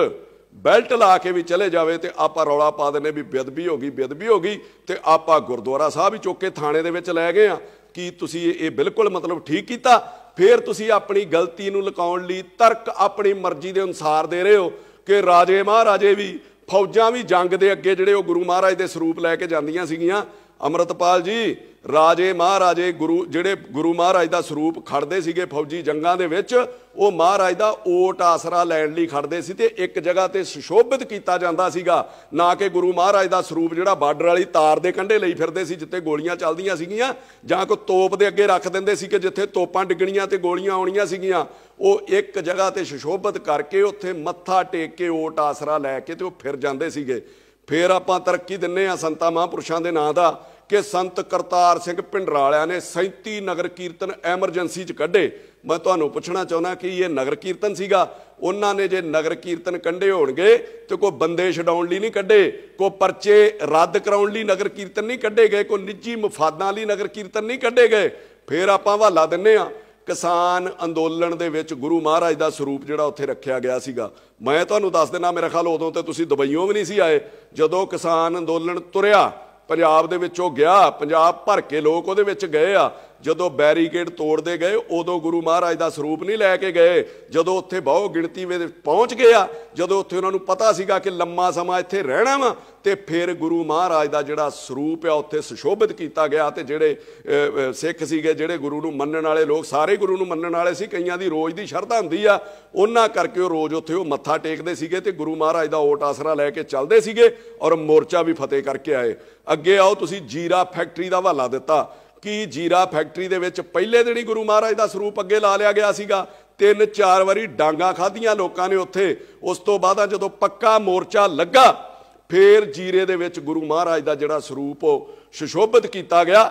Speaker 1: ਬੈਲਟ ਲਾ ਕੇ ਵੀ ਚਲੇ ਜਾਵੇ ਤੇ ਆਪਾਂ ਰੌਲਾ ਪਾ ਦਿੰਨੇ ਵੀ ਬੇਦਬੀ ਹੋ ਗਈ ਬੇਦਬੀ ਹੋ ਗਈ ਤੇ ਆਪਾਂ ਗੁਰਦੁਆਰਾ ਸਾਹਿਬ ਹੀ ਚੁੱਕ ਕੇ ਥਾਣੇ ਦੇ ਵਿੱਚ ਲੈ ਗਏ ਆ ਕੀ ਤੁਸੀਂ ਇਹ ਬਿਲਕੁਲ ਮਤਲਬ ਠੀਕ ਕੀਤਾ ਫਿਰ ਤੁਸੀਂ ਆਪਣੀ ਗਲਤੀ ਨੂੰ ਲੁਕਾਉਣ ਲਈ ਤਰਕ ਆਪਣੀ ਮਰਜ਼ੀ ਦੇ ਅਨੁਸਾਰ ਦੇ ਰਹੇ ਹੋ ਕਿ ਰਾਜੇ ਮਹਾਰਾਜੇ ਵੀ ਫੌਜਾਂ ਵੀ ਜੰਗ ਦੇ ਅੱਗੇ ਜਿਹੜੇ ਉਹ ਗੁਰੂ ਮਹਾਰਾਜ ਦੇ ਸਰੂਪ ਲੈ ਕੇ ਜਾਂਦੀਆਂ ਸੀਗੀਆਂ ਅਮਰਤਪਾਲ ਜੀ ਰਾਜੇ ਮਹਾਰਾਜੇ ਗੁਰੂ ਜਿਹੜੇ ਗੁਰੂ ਮਹਾਰਾਜ ਦਾ ਸਰੂਪ ਖੜਦੇ ਸੀਗੇ ਫੌਜੀ ਜੰਗਾਂ ਦੇ ਵਿੱਚ ਉਹ ਮਹਾਰਾਜ ਦਾ ਓਟ ਆਸਰਾ ਲੈਣ ਲਈ ਖੜਦੇ ਸੀ ਤੇ ਇੱਕ ਜਗ੍ਹਾ ਤੇ ਸੁਸ਼ੋਭਿਤ ਕੀਤਾ ਜਾਂਦਾ ਸੀਗਾ ਨਾ ਕਿ ਗੁਰੂ ਮਹਾਰਾਜ ਦਾ ਸਰੂਪ ਜਿਹੜਾ ਬਾਰਡਰ ਵਾਲੀ ਤਾਰ ਦੇ ਕੰਢੇ ਲਈ ਫਿਰਦੇ ਸੀ ਜਿੱਥੇ ਗੋਲੀਆਂ ਚੱਲਦੀਆਂ ਸੀਗੀਆਂ ਜਾਂ ਕੋ ਤੋਪ ਦੇ ਅੱਗੇ ਰੱਖ ਦਿੰਦੇ ਸੀ ਕਿ ਜਿੱਥੇ ਤੋਪਾਂ ਡਿੱਗਣੀਆਂ ਤੇ ਗੋਲੀਆਂ ਆਉਣੀਆਂ ਸੀਗੀਆਂ ਉਹ ਇੱਕ ਜਗ੍ਹਾ ਤੇ ਸੁਸ਼ੋਭਿਤ ਕਰਕੇ ਉੱਥੇ ਮੱਥਾ ਟੇਕ ਕੇ ਓਟ ਆਸਰਾ ਲੈ ਕੇ ਤੇ ਉਹ ਫਿਰ ਜਾਂਦੇ ਸੀਗੇ ਫੇਰ ਆਪਾਂ ਤਰੱਕੀ ਦਿੰਨੇ ਆ ਸੰਤਾ ਮਹਾਂਪੁਰਸ਼ਾਂ ਦੇ ਨਾਂ ਦਾ ਕਿ ਸੰਤ ਕਰਤਾਰ ਸਿੰਘ ਪਿੰਡਰਾ ਵਾਲਿਆਂ ਨੇ 37 ਨਗਰ ਕੀਰਤਨ ਐਮਰਜੈਂਸੀ 'ਚ ਕੱਢੇ ਮੈਂ ਤੁਹਾਨੂੰ ਪੁੱਛਣਾ ਚਾਹੁੰਦਾ ਕਿ ਇਹ ਨਗਰ ਕੀਰਤਨ ਸੀਗਾ ਉਹਨਾਂ ਨੇ ਜੇ ਨਗਰ ਕੀਰਤਨ ਕੱਢੇ ਹੋਣਗੇ ਤੇ ਕੋਈ ਬੰਦੇ ਛਡਾਉਣ ਲਈ ਨਹੀਂ ਕੱਢੇ ਕੋਈ ਪਰਚੇ ਰੱਦ ਕਰਾਉਣ ਲਈ ਨਗਰ ਕੀਰਤਨ ਨਹੀਂ ਕੱਢੇ ਗਏ ਕੋਈ ਨਿੱਜੀ ਮਫਾਦਾਂ ਲਈ ਨਗਰ ਕੀਰਤਨ ਨਹੀਂ ਕੱਢੇ ਗਏ ਫੇਰ ਆਪਾਂ ਹਵਾਲਾ ਦਿੰਨੇ ਆ ਕਿਸਾਨ ਅੰਦੋਲਨ ਦੇ ਵਿੱਚ ਗੁਰੂ ਮਹਾਰਾਜ ਦਾ ਸਰੂਪ ਜਿਹੜਾ ਉੱਥੇ ਰੱਖਿਆ ਗਿਆ ਸੀਗਾ ਮੈਂ ਤੁਹਾਨੂੰ ਦੱਸ ਦੇਣਾ ਮੇਰੇ ਖਿਆਲ ਉਦੋਂ ਤੇ ਤੁਸੀਂ ਦਬਈਓਂ ਵੀ ਨਹੀਂ ਸੀ ਆਏ ਜਦੋਂ ਕਿਸਾਨ ਅੰਦੋਲਨ ਤੁਰਿਆ ਪੰਜਾਬ ਦੇ ਵਿੱਚ ਉਹ ਗਿਆ ਪੰਜਾਬ ਭਰ ਕੇ ਲੋਕ ਉਹਦੇ ਵਿੱਚ ਗਏ ਆ ਜਦੋਂ ਬੈਰੀਕੇਡ ਤੋੜਦੇ ਗਏ ਉਦੋਂ ਗੁਰੂ ਮਹਾਰਾਜ ਦਾ ਸਰੂਪ ਨਹੀਂ ਲੈ ਕੇ ਗਏ ਜਦੋਂ ਉੱਥੇ ਬਹੁ ਗਿਣਤੀ ਵਿੱਚ ਪਹੁੰਚ ਗਏ ਆ ਜਦੋਂ ਉੱਥੇ ਉਹਨਾਂ ਨੂੰ ਪਤਾ ਸੀਗਾ ਕਿ ਲੰਮਾ ਸਮਾਂ ਇੱਥੇ ਰਹਿਣਾ ਵਾ ਤੇ ਫਿਰ ਗੁਰੂ ਮਹਾਰਾਜ ਦਾ ਜਿਹੜਾ ਸਰੂਪ ਆ ਉੱਥੇ ਸੁਸ਼ੋਭਿਤ ਕੀਤਾ ਗਿਆ ਤੇ ਜਿਹੜੇ ਸਿੱਖ ਸੀਗੇ ਜਿਹੜੇ ਗੁਰੂ ਨੂੰ ਮੰਨਣ ਵਾਲੇ ਲੋਕ ਸਾਰੇ ਗੁਰੂ ਨੂੰ ਮੰਨਣ ਵਾਲੇ ਸੀ ਕਈਆਂ ਦੀ ਰੋਜ਼ ਦੀ ਸ਼ਰਧਾ ਹੁੰਦੀ ਆ ਉਹਨਾਂ ਕਰਕੇ ਉਹ ਰੋਜ਼ ਉੱਥੇ ਉਹ ਮੱਥਾ ਟੇਕਦੇ ਸੀਗੇ ਤੇ ਗੁਰੂ ਮਹਾਰਾਜ ਦਾ ਓਟ ਆਸਰਾ ਲੈ ਕੇ ਚੱਲਦੇ ਸੀਗੇ ਔਰ ਮੋਰਚਾ ਵੀ ਫਤਿਹ ਕਰਕੇ ਆਏ ਅੱਗੇ ਆਓ ਤੁਸੀਂ ਜੀਰਾ ਫੈਕਟਰੀ ਦਾ ਹਵਾਲਾ ਦਿੱਤਾ ਕਿ ਜੀਰਾ ਫੈਕਟਰੀ ਦੇ ਵਿੱਚ ਪਹਿਲੇ ਦਿਨ ਹੀ ਗੁਰੂ ਮਹਾਰਾਜ ਦਾ ਸਰੂਪ ਅੱਗੇ ਲਾ ਲਿਆ ਗਿਆ ਸੀਗਾ ਤਿੰਨ ਚਾਰ ਵਾਰੀ ਡਾਂਗਾ ਖਾਧੀਆਂ ਲੋਕਾਂ ਨੇ ਉੱਥੇ ਉਸ ਤੋਂ ਬਾਅਦ ਜਦੋਂ ਪੱਕਾ ਮੋਰਚਾ ਲੱਗਾ ਫੇਰ ਜੀਰੇ ਦੇ ਵਿੱਚ ਗੁਰੂ ਮਹਾਰਾਜ ਦਾ ਜਿਹੜਾ ਸਰੂਪ ਉਹ ਸ਼ਿਸ਼ੋਭਿਤ ਕੀਤਾ ਗਿਆ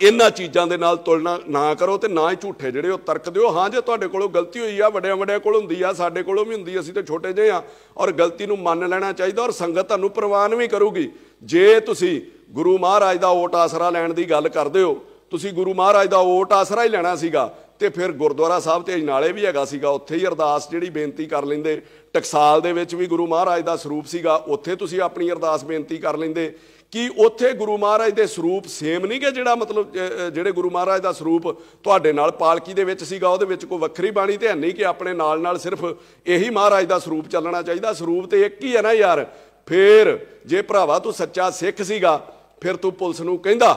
Speaker 1: ਇਹਨਾਂ ਚੀਜ਼ਾਂ ਦੇ ਨਾਲ ਤੁਲਨਾ ਨਾ ਕਰੋ ਤੇ ਨਾ ਹੀ ਝੂਠੇ ਜਿਹੜੇ ਉਹ ਤਰਕ ਦਿਓ ਹਾਂ ਜੇ ਤੁਹਾਡੇ ਕੋਲੋਂ ਗਲਤੀ ਹੋਈ ਆ ਵੱਡਿਆਂ ਵੱਡਿਆਂ ਕੋਲ ਹੁੰਦੀ ਆ ਸਾਡੇ ਕੋਲੋਂ ਵੀ ਹੁੰਦੀ ਅਸੀਂ ਤਾਂ ਛੋਟੇ ਜਿਹੇ ਆ ਔਰ ਗਲਤੀ ਨੂੰ ਮੰਨ ਲੈਣਾ ਚਾਹੀਦਾ ਔਰ ਸੰਗਤ ਤੁਹਾਨੂੰ ਪ੍ਰਵਾਨ ਵੀ ਕਰੂਗੀ ਜੇ ਤੁਸੀਂ ਗੁਰੂ ਮਹਾਰਾਜ ਦਾ ਓਟ ਆਸਰਾ ਲੈਣ ਦੀ ਗੱਲ ਕਰਦੇ ਹੋ ਤੁਸੀਂ ਗੁਰੂ ਮਹਾਰਾਜ ਦਾ ਓਟ ਆਸਰਾ ਹੀ ਲੈਣਾ ਸੀਗਾ ਤੇ ਫਿਰ ਗੁਰਦੁਆਰਾ ਸਾਹਿਬ ਤੇ ਨਾਲੇ ਵੀ ਹੈਗਾ ਸੀਗਾ ਉੱਥੇ ਹੀ ਅਰਦਾਸ ਜਿਹੜੀ ਬੇਨਤੀ ਕਰ ਲੈਂਦੇ ਟਕਸਾਲ ਦੇ ਵਿੱਚ ਵੀ ਗੁਰੂ ਮਹਾਰਾਜ ਦਾ ਸਰੂਪ ਸੀਗਾ ਉੱਥੇ ਤੁਸੀਂ ਆਪਣੀ ਅਰਦਾਸ ਬੇਨਤੀ ਕਰ ਲੈਂਦੇ ਕਿ ਉੱਥੇ ਗੁਰੂ ਮਹਾਰਾਜ ਦੇ ਸਰੂਪ ਸੇਮ ਨਹੀਂ ਕਿ ਜਿਹੜਾ ਮਤਲਬ ਜਿਹੜੇ ਗੁਰੂ ਮਹਾਰਾਜ ਦਾ ਸਰੂਪ ਤੁਹਾਡੇ ਨਾਲ ਪਾਲਕੀ ਦੇ ਵਿੱਚ ਸੀਗਾ ਉਹਦੇ ਵਿੱਚ ਕੋਈ ਵੱਖਰੀ ਬਾਣੀ ਤੇ ਨਹੀਂ ਕਿ ਆਪਣੇ ਨਾਲ ਨਾਲ ਸਿਰਫ ਇਹੀ ਮਹਾਰਾਜ ਦਾ ਸਰੂਪ ਚੱਲਣਾ ਚਾਹੀਦਾ ਸਰੂਪ ਤੇ ਇੱਕ ਹੀ ਹੈ ਨਾ ਯਾਰ ਫੇਰ ਜੇ ਭਰਾਵਾ ਤੂੰ ਸੱਚਾ ਸਿੱਖ ਸੀਗਾ ਫਿਰ ਤੂੰ ਪੁਲਿਸ ਨੂੰ ਕਹਿੰਦਾ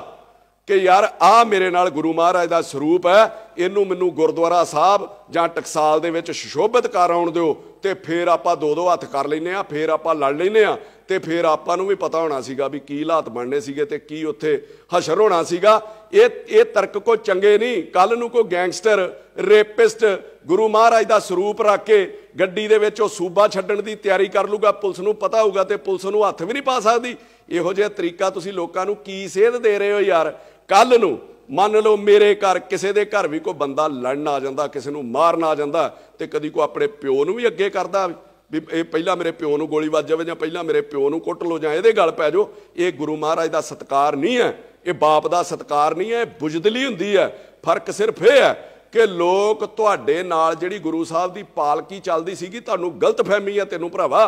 Speaker 1: ਕਿ ਯਾਰ ਆ ਮੇਰੇ ਨਾਲ ਗੁਰੂ ਮਹਾਰਾਜ ਦਾ ਸਰੂਪ ਹੈ ਇਹਨੂੰ ਮੈਨੂੰ ਗੁਰਦੁਆਰਾ ਸਾਹਿਬ ਜਾਂ ਟਕਸਾਲ ਦੇ ਵਿੱਚ ਸ਼ੋਭਿਤ ਕਰ ਆਉਣ ਦਿਓ ਤੇ ਫੇਰ ਆਪਾਂ ਦੋ ਦੋ ਹੱਥ ਕਰ ਲੈਨੇ ਆ ਫੇਰ ਆਪਾਂ ਲੜ ਲੈਨੇ ਆ ਤੇ ਫੇਰ ਆਪਾਂ ਨੂੰ ਵੀ ਪਤਾ ਹੋਣਾ ਸੀਗਾ ਵੀ ਕੀ ਹਾਲਾਤ ਬਣਨੇ ਸੀਗੇ ਤੇ ਕੀ ਉੱਥੇ ਹਸ਼ਰ ਹੋਣਾ ਸੀਗਾ ਇਹ ਇਹ ਤਰਕ ਕੋ ਚੰਗੇ ਨਹੀਂ ਕੱਲ ਨੂੰ ਕੋ ਗੈਂਗਸਟਰ ਰੇਪਿਸਟ ਗੁਰੂ ਮਹਾਰਾਜ ਦਾ ਸਰੂਪ ਰੱਖ ਕੇ ਗੱਡੀ ਦੇ ਵਿੱਚ ਉਹ ਸੂਬਾ ਛੱਡਣ ਦੀ ਤਿਆਰੀ ਕਰ ਲੂਗਾ ਪੁਲਿਸ ਨੂੰ ਪਤਾ ਹੋਊਗਾ ਤੇ ਪੁਲਿਸ ਨੂੰ ਹੱਥ ਵੀ ਨਹੀਂ ਪਾ ਸਕਦੀ ਇਹੋ ਜਿਹਾ ਤਰੀਕਾ ਤੁਸੀਂ ਲੋਕਾਂ ਨੂੰ ਕੀ ਸੇਧ ਦੇ ਰਹੇ ਹੋ ਯਾਰ ਕੱਲ ਨੂੰ ਮੰਨ ਲਓ ਮੇਰੇ ਘਰ ਕਿਸੇ ਦੇ ਘਰ ਵੀ ਕੋਈ ਬੰਦਾ ਲੜਨ ਆ ਜਾਂਦਾ ਕਿਸੇ ਨੂੰ ਮਾਰਨ ਆ ਜਾਂਦਾ ਤੇ ਕਦੀ ਕੋ ਆਪਣੇ ਪਿਓ ਨੂੰ ਵੀ ਅੱਗੇ ਕਰਦਾ ਵੀ ਇਹ ਪਹਿਲਾਂ ਮੇਰੇ ਪਿਓ ਨੂੰ ਗੋਲੀ ਵੱਜ ਜਾਵੇ ਜਾਂ ਪਹਿਲਾਂ ਮੇਰੇ ਪਿਓ ਨੂੰ ਕੁੱਟ ਲੋ ਜਾਂ ਇਹਦੇ ਗੱਲ ਪੈ ਜਾਓ ਇਹ ਗੁਰੂ ਮਹਾਰਾਜ ਦਾ ਸਤਕਾਰ ਨਹੀਂ ਹੈ ਇਹ ਬਾਪ ਦਾ ਸਤਕਾਰ ਨਹੀਂ ਹੈ ਬੁਜਦਲੀ ਹੁੰਦੀ ਹੈ ਫਰਕ ਸਿਰਫ ਇਹ ਹੈ ਕਿ ਲੋਕ ਤੁਹਾਡੇ ਨਾਲ ਜਿਹੜੀ ਗੁਰੂ ਸਾਹਿਬ ਦੀ ਪਾਲਕੀ ਚੱਲਦੀ ਸੀਗੀ ਤੁਹਾਨੂੰ ਗਲਤਫਹਿਮੀ ਹੈ ਤੈਨੂੰ ਭਰਾਵਾ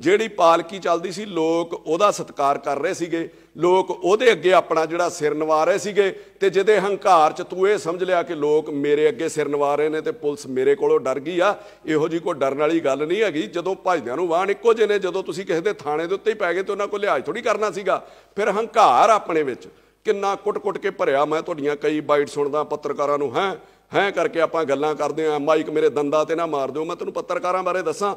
Speaker 1: ਜਿਹੜੀ ਪਾਲਕੀ ਚੱਲਦੀ ਸੀ ਲੋਕ ਉਹਦਾ ਸਤਿਕਾਰ ਕਰ ਰਹੇ ਸੀਗੇ ਲੋਕ ਉਹਦੇ ਅੱਗੇ ਆਪਣਾ ਜਿਹੜਾ ਸਿਰ ਨਵਾ ਰਹੇ ਸੀਗੇ ਤੇ ਜਿਹਦੇ ਹੰਕਾਰ ਚ ਤੂੰ ਇਹ ਸਮਝ ਲਿਆ ਕਿ ਲੋਕ ਮੇਰੇ ਅੱਗੇ ਸਿਰ ਨਵਾ ਰਹੇ ਨੇ ਤੇ ਪੁਲਿਸ ਮੇਰੇ ਕੋਲੋਂ ਡਰ ਗਈ ਆ ਇਹੋ ਜੀ ਕੋਈ ਡਰਨ ਵਾਲੀ ਗੱਲ ਨਹੀਂ ਹੈਗੀ ਜਦੋਂ ਭਜਦਿਆਂ ਨੂੰ ਵਾਹਣ ਇੱਕੋ ਜਿਹੇ ਨੇ ਜਦੋਂ ਤੁਸੀਂ ਕਿਸੇ ਦੇ ਥਾਣੇ ਦੇ ਉੱਤੇ ਹੀ ਪੈ ਗਏ ਤੇ ਉਹਨਾਂ ਕੋਲ ਲਿਆਜ ਥੋੜੀ ਕਰਨਾ ਸੀਗਾ ਫਿਰ ਹੰਕਾਰ ਆਪਣੇ ਵਿੱਚ ਕਿੰਨਾ ਕੁੱਟ-ਕੁੱਟ ਕੇ ਭਰਿਆ ਮੈਂ ਤੁਹਾਡੀਆਂ ਕਈ ਬਾਈਟ ਸੁਣਦਾ ਪੱਤਰਕਾਰਾਂ ਨੂੰ ਹੈ ਹੈ ਕਰਕੇ ਆਪਾਂ ਗੱਲਾਂ ਕਰਦੇ ਆ ਮਾਈਕ ਮੇਰੇ ਦੰਦਾਂ ਤੇ ਨਾ ਮਾਰ ਦਿਓ ਮੈਂ ਤੈਨੂੰ ਪੱਤਰਕਾਰਾਂ ਬਾਰੇ ਦੱਸਾਂ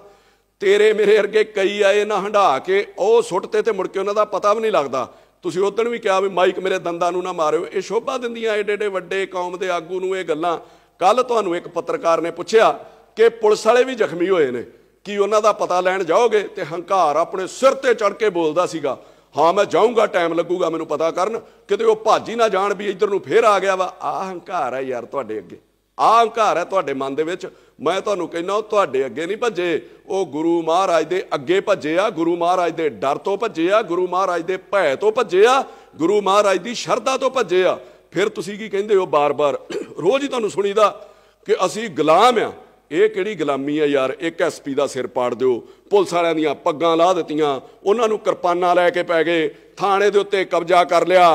Speaker 1: ਤੇਰੇ ਮੇਰੇ ਅਰਗੇ ਕਈ ਆਏ ਨਾ ਹੰਡਾ ਕੇ ਉਹ ਸੁੱਟਤੇ ਤੇ ਮੁੜ ਕੇ ਉਹਨਾਂ ਦਾ ਪਤਾ ਵੀ ਨਹੀਂ ਲੱਗਦਾ ਤੁਸੀਂ ਉਦੋਂ ਵੀ ਕਿਹਾ ਵੀ ਮਾਈਕ ਮੇਰੇ ਦੰਦਾਂ ਨੂੰ ਨਾ ਮਾਰਿਓ ਇਹ ਸ਼ੋਭਾ ਦਿੰਦੀਆਂ ਏਡੇ ਏਡੇ ਵੱਡੇ ਕੌਮ ਦੇ ਆਗੂ ਨੂੰ ਇਹ ਗੱਲਾਂ ਕੱਲ ਤੁਹਾਨੂੰ ਇੱਕ ਪੱਤਰਕਾਰ ਨੇ ਪੁੱਛਿਆ ਕਿ ਪੁਲਿਸ ਵਾਲੇ ਵੀ ਜ਼ਖਮੀ ਹੋਏ ਨੇ ਕੀ ਉਹਨਾਂ ਦਾ ਪਤਾ ਲੈਣ ਜਾਓਗੇ ਤੇ ਹੰਕਾਰ ਆਪਣੇ ਸਿਰ ਤੇ ਚੜ ਕੇ ਬੋਲਦਾ ਸੀਗਾ ਹਾਂ ਮੈਂ ਜਾਊਂਗਾ ਟਾਈਮ ਲੱਗੂਗਾ ਮੈਨੂੰ ਪਤਾ ਕਰਨ ਕਿਤੇ ਉਹ ਭਾਜੀ ਨਾ ਜਾਣ ਵੀ ਇਧਰ ਨੂੰ ਫੇਰ ਆ ਗਿਆ ਵਾ ਆ ਹੰਕਾਰ ਹੈ ਯਾਰ ਤੁਹਾਡੇ ਅੱਗੇ ਆ ਹੰਕਾਰ ਹੈ ਤੁਹਾਡੇ ਮਨ ਦੇ ਵਿੱਚ ਮੈਂ ਤੁਹਾਨੂੰ ਕਹਿੰਦਾ ਤੁਹਾਡੇ ਅੱਗੇ ਨਹੀਂ ਭੱਜੇ ਉਹ ਗੁਰੂ ਮਹਾਰਾਜ ਦੇ ਅੱਗੇ ਭੱਜੇ ਆ ਗੁਰੂ ਮਹਾਰਾਜ ਦੇ ਡਰ ਤੋਂ ਭੱਜੇ ਆ ਗੁਰੂ ਮਹਾਰਾਜ ਦੇ ਭੈ ਤੋਂ ਭੱਜੇ ਆ ਗੁਰੂ ਮਹਾਰਾਜ ਦੀ ਸ਼ਰਧਾ ਤੋਂ ਭੱਜੇ ਆ ਫਿਰ ਤੁਸੀਂ ਕੀ ਕਹਿੰਦੇ ਹੋ ਬਾਰ-ਬਾਰ ਰੋਜ਼ ਹੀ ਤੁਹਾਨੂੰ ਸੁਣੀਦਾ ਕਿ ਅਸੀਂ ਗੁਲਾਮ ਆ ਇਹ ਕਿਹੜੀ ਗੁਲਾਮੀ ਆ ਯਾਰ ਇੱਕ ਐਸਪੀ ਦਾ ਸਿਰ ਪਾੜ ਦਿਓ ਪੁਲਿਸ ਵਾਲਿਆਂ ਦੀਆਂ ਪੱਗਾਂ ਲਾ ਦਿੱਤੀਆਂ ਉਹਨਾਂ ਨੂੰ ਕਿਰਪਾਨਾਂ ਲੈ ਕੇ ਪੈ ਗਏ ਥਾਣੇ ਦੇ ਉੱਤੇ ਕਬਜ਼ਾ ਕਰ ਲਿਆ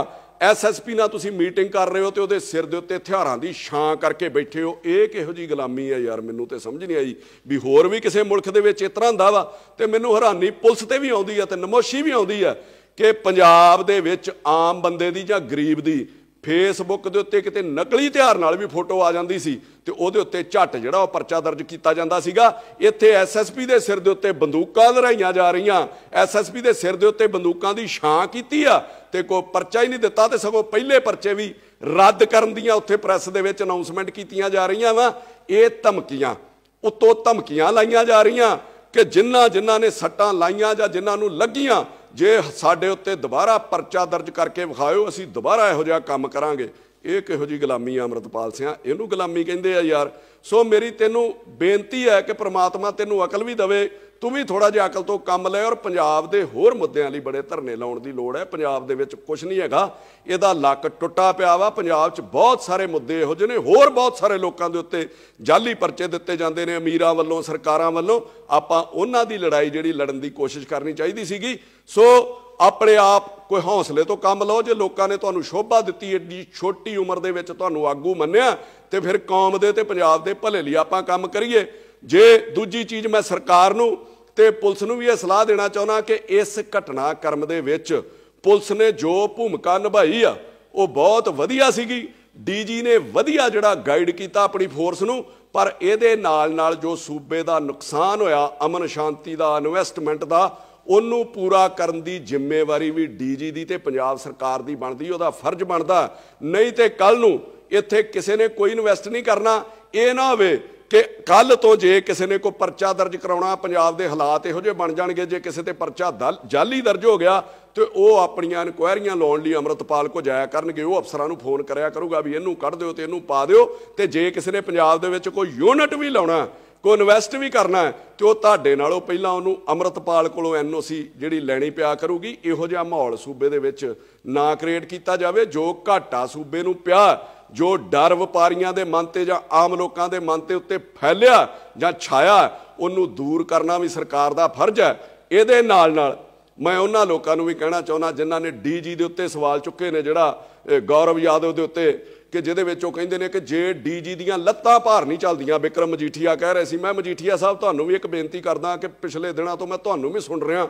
Speaker 1: ਐਸਐਸਪੀ ਨਾਲ ਤੁਸੀਂ ਮੀਟਿੰਗ ਕਰ ਰਹੇ ਹੋ ਤੇ ਉਹਦੇ ਸਿਰ ਦੇ ਉੱਤੇ ਹਥਿਆਰਾਂ ਦੀ ਛਾਂ ਕਰਕੇ ਬੈਠੇ ਹੋ ਇਹ ਕਿਹੋ ਜੀ ਗੁਲਾਮੀ ਹੈ ਯਾਰ ਮੈਨੂੰ ਤੇ ਸਮਝ ਨਹੀਂ ਆਈ ਵੀ ਹੋਰ ਵੀ ਕਿਸੇ ਮੁਲਕ ਦੇ ਵਿੱਚ ਇਸ ਹੁੰਦਾ ਵਾ ਤੇ ਮੈਨੂੰ ਹੈਰਾਨੀ ਪੁਲਿਸ ਤੇ ਵੀ ਆਉਂਦੀ ਆ ਤੇ ਨਮੋਸ਼ੀ ਵੀ ਆਉਂਦੀ ਆ ਕਿ ਪੰਜਾਬ ਦੇ ਵਿੱਚ ਆਮ ਬੰਦੇ ਦੀ ਜਾਂ ਗਰੀਬ ਦੀ ਫੇਸਬੁੱਕ ਦੇ ਉੱਤੇ ਕਿਤੇ ਨਕਲੀ ਧਿਆਰ ਨਾਲ ਵੀ ਫੋਟੋ ਆ ਜਾਂਦੀ ਸੀ ਤੇ ਉਹਦੇ ਉੱਤੇ ਝੱਟ ਜਿਹੜਾ ਉਹ ਪਰਚਾ ਦਰਜ ਕੀਤਾ ਜਾਂਦਾ ਸੀਗਾ ਇੱਥੇ ਐਸਐਸਪੀ ਦੇ ਸਿਰ ਦੇ ਉੱਤੇ ਬੰਦੂਕਾਂ ਲੜਾਈਆਂ ਜਾ ਰਹੀਆਂ ਐਸਐਸਪੀ ਦੇ ਸਿਰ ਦੇ ਉੱਤੇ ਬੰਦੂਕਾਂ ਦੀ ਛਾਂ ਕੀਤੀ ਆ ਤੇ ਕੋਈ ਪਰਚਾ ਹੀ ਨਹੀਂ ਦਿੱਤਾ ਤੇ ਸਗੋਂ ਪਹਿਲੇ ਪਰਚੇ ਵੀ ਰੱਦ ਕਰਨ ਦੀਆਂ ਉੱਥੇ ਪ੍ਰੈਸ ਦੇ ਵਿੱਚ ਅਨਾਉਂਸਮੈਂਟ ਕੀਤੀਆਂ ਜਾ ਰਹੀਆਂ ਵਾ ਇਹ ਧਮਕੀਆਂ ਉਤੋਂ ਧਮਕੀਆਂ ਲਾਈਆਂ ਜਾ ਰਹੀਆਂ ਕਿ ਜਿਨ੍ਹਾਂ ਜਿਨ੍ਹਾਂ ਨੇ ਸੱਟਾਂ ਲਾਈਆਂ ਜਾਂ ਜਿਨ੍ਹਾਂ ਨੂੰ ਲੱਗੀਆਂ ਜੇ ਸਾਡੇ ਉੱਤੇ ਦੁਬਾਰਾ ਪਰਚਾ ਦਰਜ ਕਰਕੇ ਵਿਖਾਇਓ ਅਸੀਂ ਦੁਬਾਰਾ ਇਹੋ ਜਿਹਾ ਕੰਮ ਕਰਾਂਗੇ ਇਹ ਕਿਹੋ ਜੀ ਗੁਲਾਮੀ ਆ ਅਮਰਤਪਾਲ ਸਿੰਘ ਇਹਨੂੰ ਗੁਲਾਮੀ ਕਹਿੰਦੇ ਆ ਯਾਰ ਸੋ ਮੇਰੀ ਤੈਨੂੰ ਬੇਨਤੀ ਹੈ ਕਿ ਪ੍ਰਮਾਤਮਾ ਤੈਨੂੰ ਅਕਲ ਵੀ ਦਵੇ ਤੂੰ ਵੀ ਥੋੜਾ ਜਿਹਾ ਅਕਲ ਤੋਂ ਕੰਮ ਲੈ ਔਰ ਪੰਜਾਬ ਦੇ ਹੋਰ ਮੁੱਦਿਆਂ ਲਈ ਬੜੇ ਧਰਨੇ ਲਾਉਣ ਦੀ ਲੋੜ ਹੈ ਪੰਜਾਬ ਦੇ ਵਿੱਚ ਕੁਝ ਨਹੀਂ ਹੈਗਾ ਇਹਦਾ ਲੱਕ ਟੁੱਟਾ ਪਿਆ ਵਾ ਪੰਜਾਬ 'ਚ ਬਹੁਤ ਸਾਰੇ ਮੁੱਦੇ ਇਹੋ ਜਿਹੇ ਨੇ ਹੋਰ ਬਹੁਤ ਸਾਰੇ ਲੋਕਾਂ ਦੇ ਉੱਤੇ ਜਾਲੀ ਪਰਚੇ ਦਿੱਤੇ ਜਾਂਦੇ ਨੇ ਅਮੀਰਾਂ ਵੱਲੋਂ ਸਰਕਾਰਾਂ ਵੱਲੋਂ ਆਪਾਂ ਉਹਨਾਂ ਦੀ ਲੜਾਈ ਜਿਹੜੀ ਲੜਨ ਦੀ ਕੋਸ਼ਿਸ਼ ਕਰਨੀ ਚਾਹੀਦੀ ਸੀਗੀ ਸੋ ਆਪਣੇ ਆਪ ਕੋਈ ਹੌਸਲੇ ਤੋਂ ਕੰਮ ਲਓ ਜੇ ਲੋਕਾਂ ਨੇ ਤੁਹਾਨੂੰ ਸ਼ੋਭਾ ਦਿੱਤੀ ਏਡੀ ਛੋਟੀ ਉਮਰ ਦੇ ਵਿੱਚ ਤੁਹਾਨੂੰ ਆਗੂ ਮੰਨਿਆ ਤੇ ਫਿਰ ਕੌਮ ਦੇ ਤੇ ਪੰਜਾਬ ਦੇ ਭਲੇ ਲਈ ਆਪਾਂ ਕੰਮ ਕਰੀਏ ਜੇ ਦੂਜੀ ਚੀਜ਼ ਮੈਂ ਸਰਕਾਰ ਨੂੰ ਤੇ ਪੁਲਿਸ ਨੂੰ ਵੀ ਇਹ ਸਲਾਹ ਦੇਣਾ ਚਾਹੁੰਦਾ ਕਿ ਇਸ ਘਟਨਾ ਕਰਮ ਦੇ ਵਿੱਚ ਪੁਲਿਸ ਨੇ ਜੋ ਭੂਮਿਕਾ ਨਿਭਾਈ ਆ ਉਹ ਬਹੁਤ ਵਧੀਆ ਸੀਗੀ ਡੀਜੀ ਨੇ ਵਧੀਆ ਜਿਹੜਾ ਗਾਈਡ ਕੀਤਾ ਆਪਣੀ ਫੋਰਸ ਨੂੰ ਪਰ ਇਹਦੇ ਨਾਲ ਨਾਲ ਜੋ ਸੂਬੇ ਦਾ ਨੁਕਸਾਨ ਹੋਇਆ ਅਮਨ ਸ਼ਾਂਤੀ ਦਾ ਇਨਵੈਸਟਮੈਂਟ ਦਾ ਉਹਨੂੰ ਪੂਰਾ ਕਰਨ ਦੀ ਜ਼ਿੰਮੇਵਾਰੀ ਵੀ ਡੀਜੀ ਦੀ ਤੇ ਪੰਜਾਬ ਸਰਕਾਰ ਦੀ ਬਣਦੀ ਉਹਦਾ ਫਰਜ਼ ਬਣਦਾ ਨਹੀਂ ਤੇ ਕੱਲ ਨੂੰ ਇੱਥੇ ਕਿਸੇ ਨੇ ਕੋਈ ਇਨਵੈਸਟ ਨਹੀਂ ਕਰਨਾ ਇਹ ਨਾ ਹੋਵੇ ਕਿ ਕੱਲ ਤੋਂ ਜੇ ਕਿਸੇ ਨੇ ਕੋ ਪਰਚਾ ਦਰਜ ਕਰਾਉਣਾ ਪੰਜਾਬ ਦੇ ਹਾਲਾਤ ਇਹੋ ਜਿਹੇ ਬਣ ਜਾਣਗੇ ਜੇ ਕਿਸੇ ਤੇ ਪਰਚਾ ਜਾਲੀ ਦਰਜ ਹੋ ਗਿਆ ਤੇ ਉਹ ਆਪਣੀਆਂ ਇਨਕੁਆਇਰੀਆਂ ਲਾਉਣ ਲਈ ਅਮਰਤਪਾਲ ਕੋ ਜਾਇਆ ਕਰਨਗੇ ਉਹ ਅਫਸਰਾਂ ਨੂੰ ਫੋਨ ਕਰਿਆ ਕਰੂਗਾ ਵੀ ਇਹਨੂੰ ਕੱਢ ਦਿਓ ਤੇ ਇਹਨੂੰ ਪਾ ਦਿਓ ਤੇ ਜੇ ਕਿਸੇ ਨੇ ਪੰਜਾਬ ਦੇ ਵਿੱਚ ਕੋਈ ਯੂਨਿਟ ਵੀ ਲਾਉਣਾ ਕੋ ਇਨਵੈਸਟ ਵੀ ਕਰਨਾ ਤੇ ਉਹ ਤੁਹਾਡੇ ਨਾਲੋਂ ਪਹਿਲਾਂ ਉਹਨੂੰ ਅਮਰਤਪਾਲ ਕੋਲੋਂ ਐਨਓਸੀ ਜਿਹੜੀ ਲੈਣੀ ਪਿਆ ਕਰੂਗੀ ਇਹੋ ਜਿਹਾ ਮਾਹੌਲ ਸੂਬੇ ਦੇ ਵਿੱਚ ਨਾ ਕ੍ਰੀਏਟ ਕੀਤਾ ਜਾਵੇ ਜੋ ਘਾਟਾ ਸੂਬੇ ਨੂੰ ਪਿਆ ਜੋ ਡਰ ਵਪਾਰੀਆਂ ਦੇ ਮਨ ਤੇ ਜਾਂ ਆਮ ਲੋਕਾਂ ਦੇ ਮਨ ਤੇ ਉੱਤੇ ਫੈਲਿਆ ਜਾਂ ਛਾਇਆ ਉਹਨੂੰ ਦੂਰ ਕਰਨਾ ਵੀ ਸਰਕਾਰ ਦਾ ਫਰਜ਼ ਹੈ ਇਹਦੇ ਨਾਲ ਨਾਲ ਮੈਂ ਉਹਨਾਂ ਲੋਕਾਂ ਨੂੰ ਵੀ ਕਹਿਣਾ ਚਾਹੁੰਦਾ ਜਿਨ੍ਹਾਂ ਨੇ ਡੀਜੀ ਦੇ ਉੱਤੇ ਸਵਾਲ ਚੁੱਕੇ ਨੇ ਜਿਹੜਾ ਗੌਰਵ ਯਾਦਵ ਦੇ ਉੱਤੇ ਕਿ ਜਿਹਦੇ ਵਿੱਚ ਉਹ ਕਹਿੰਦੇ ਨੇ ਕਿ ਜੇ ਡੀਜੀ ਦੀਆਂ ਲੱਤਾਂ ਭਾਰ ਨਹੀਂ ਚੱਲਦੀਆਂ ਵਿਕਰਮ ਮਜੀਠੀਆ ਕਹਿ ਰਹੇ ਸੀ ਮੈਂ ਮਜੀਠੀਆ ਸਾਹਿਬ ਤੁਹਾਨੂੰ ਵੀ ਇੱਕ ਬੇਨਤੀ ਕਰਦਾ ਕਿ ਪਿਛਲੇ ਦਿਨਾਂ ਤੋਂ ਮੈਂ ਤੁਹਾਨੂੰ ਵੀ ਸੁਣ ਰਿਹਾ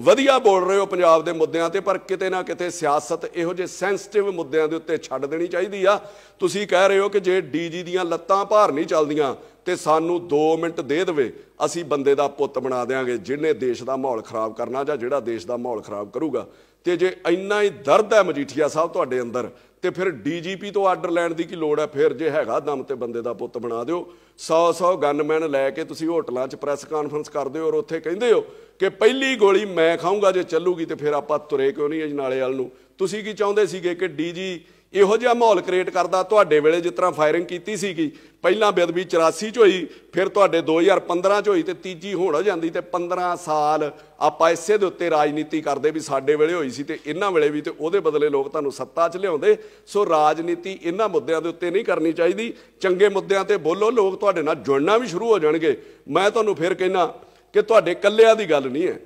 Speaker 1: ਵਧੀਆ ਬੋਲ ਰਹੇ ਹੋ ਪੰਜਾਬ ਦੇ ਮੁੱਦਿਆਂ ਤੇ ਪਰ ਕਿਤੇ ਨਾ ਕਿਤੇ ਸਿਆਸਤ ਇਹੋ ਜੇ ਸੈਂਸਿਟਿਵ ਮੁੱਦਿਆਂ ਦੇ ਉੱਤੇ ਛੱਡ ਦੇਣੀ ਚਾਹੀਦੀ ਆ ਤੁਸੀਂ ਕਹਿ ਰਹੇ ਹੋ ਕਿ ਜੇ ਡੀਜੀ ਦੀਆਂ ਲੱਤਾਂ ਭਾਰ ਨਹੀਂ ਚੱਲਦੀਆਂ ਤੇ ਸਾਨੂੰ 2 ਮਿੰਟ ਦੇ ਦੇਵੇ ਅਸੀਂ ਬੰਦੇ ਦਾ ਪੁੱਤ ਬਣਾ ਦੇਾਂਗੇ ਜਿਹਨੇ ਦੇਸ਼ ਦਾ ਮਾਹੌਲ ਖਰਾਬ ਕਰਨਾ ਜਾਂ ਜਿਹੜਾ ਦੇਸ਼ ਦਾ ਮਾਹੌਲ ਖਰਾਬ ਕਰੂਗਾ ਤੇ ਜੇ ਇੰਨਾ ਹੀ ਦਰਦ ਹੈ ਮਜੀਠੀਆ ਸਾਹਿਬ ਤੁਹਾਡੇ ਅੰਦਰ ਤੇ ਫਿਰ ਡੀਜੀਪੀ ਤੋਂ ਆਰਡਰ ਲੈਣ ਦੀ ਕੀ ਲੋੜ ਹੈ ਫਿਰ ਜੇ ਹੈਗਾ ਦਮ ਤੇ ਬੰਦੇ ਦਾ ਪੁੱਤ ਬਣਾ ਦਿਓ 100-100 ਗਨਮੈਨ ਲੈ ਕੇ ਤੁਸੀਂ ਹੋਟਲਾਂ 'ਚ ਪ੍ਰੈਸ ਕਾਨਫਰੰਸ ਕਰਦੇ ਹੋ ਔਰ ਉੱਥੇ ਕਹਿੰਦੇ ਹੋ ਕਿ ਪਹਿਲੀ ਗੋਲੀ ਮੈਂ ਖਾਊਂਗਾ ਜੇ ਚੱਲੂਗੀ ਤੇ ਫਿਰ ਆਪਾਂ ਤੁਰੇ ਕਿਉਂ ਨਹੀਂ ਅਜ ਨਾਲੇ ਵਾਲ ਨੂੰ ਤੁਸੀਂ ਕੀ ਚਾਹੁੰਦੇ ਸੀਗੇ ਕਿ ਡੀਜੀ ਇਹੋ ਜਿਹਾ ਮਾਹੌਲ ਕ੍ਰੀਏਟ ਕਰਦਾ ਤੁਹਾਡੇ ਵੇਲੇ ਜਿਸ ਤਰ੍ਹਾਂ ਫਾਇਰਿੰਗ ਕੀਤੀ ਸੀਗੀ ਪਹਿਲਾਂ ਬੇਅਦਬੀ 84 ਚ ਹੋਈ ਫਿਰ ਤੁਹਾਡੇ 2015 ਚ ਹੋਈ ਤੇ ਤੀਜੀ ਹੋਣ ਹੋ ਜਾਂਦੀ ਤੇ 15 ਸਾਲ ਆਪਾਂ ਇਸੇ ਦੇ ਉੱਤੇ ਰਾਜਨੀਤੀ ਕਰਦੇ ਵੀ ਸਾਡੇ ਵੇਲੇ ਹੋਈ ਸੀ ਤੇ ਇਹਨਾਂ ਵੇਲੇ ਵੀ ਤੇ ਉਹਦੇ ਬਦਲੇ ਲੋਕ ਤੁਹਾਨੂੰ ਸੱਤਾ 'ਚ ਲਿਆਉਂਦੇ ਸੋ ਰਾਜਨੀਤੀ ਇਹਨਾਂ ਮੁੱਦਿਆਂ ਦੇ ਉੱਤੇ ਨਹੀਂ ਕਰਨੀ ਚਾਹੀਦੀ ਚੰਗੇ ਮੁੱਦਿਆਂ ਤੇ ਬੋਲੋ ਲੋਕ ਤੁਹਾਡੇ ਨਾਲ ਜੁੜਨਾ ਵੀ ਸ਼ੁਰੂ ਹੋ ਜਾਣਗੇ ਮੈਂ ਤੁਹਾਨੂੰ ਫਿਰ ਕਹਿਣਾ ਕਿ ਤੁਹਾਡੇ ਇਕੱਲਿਆਂ ਦੀ ਗੱਲ ਨਹੀਂ ਹੈ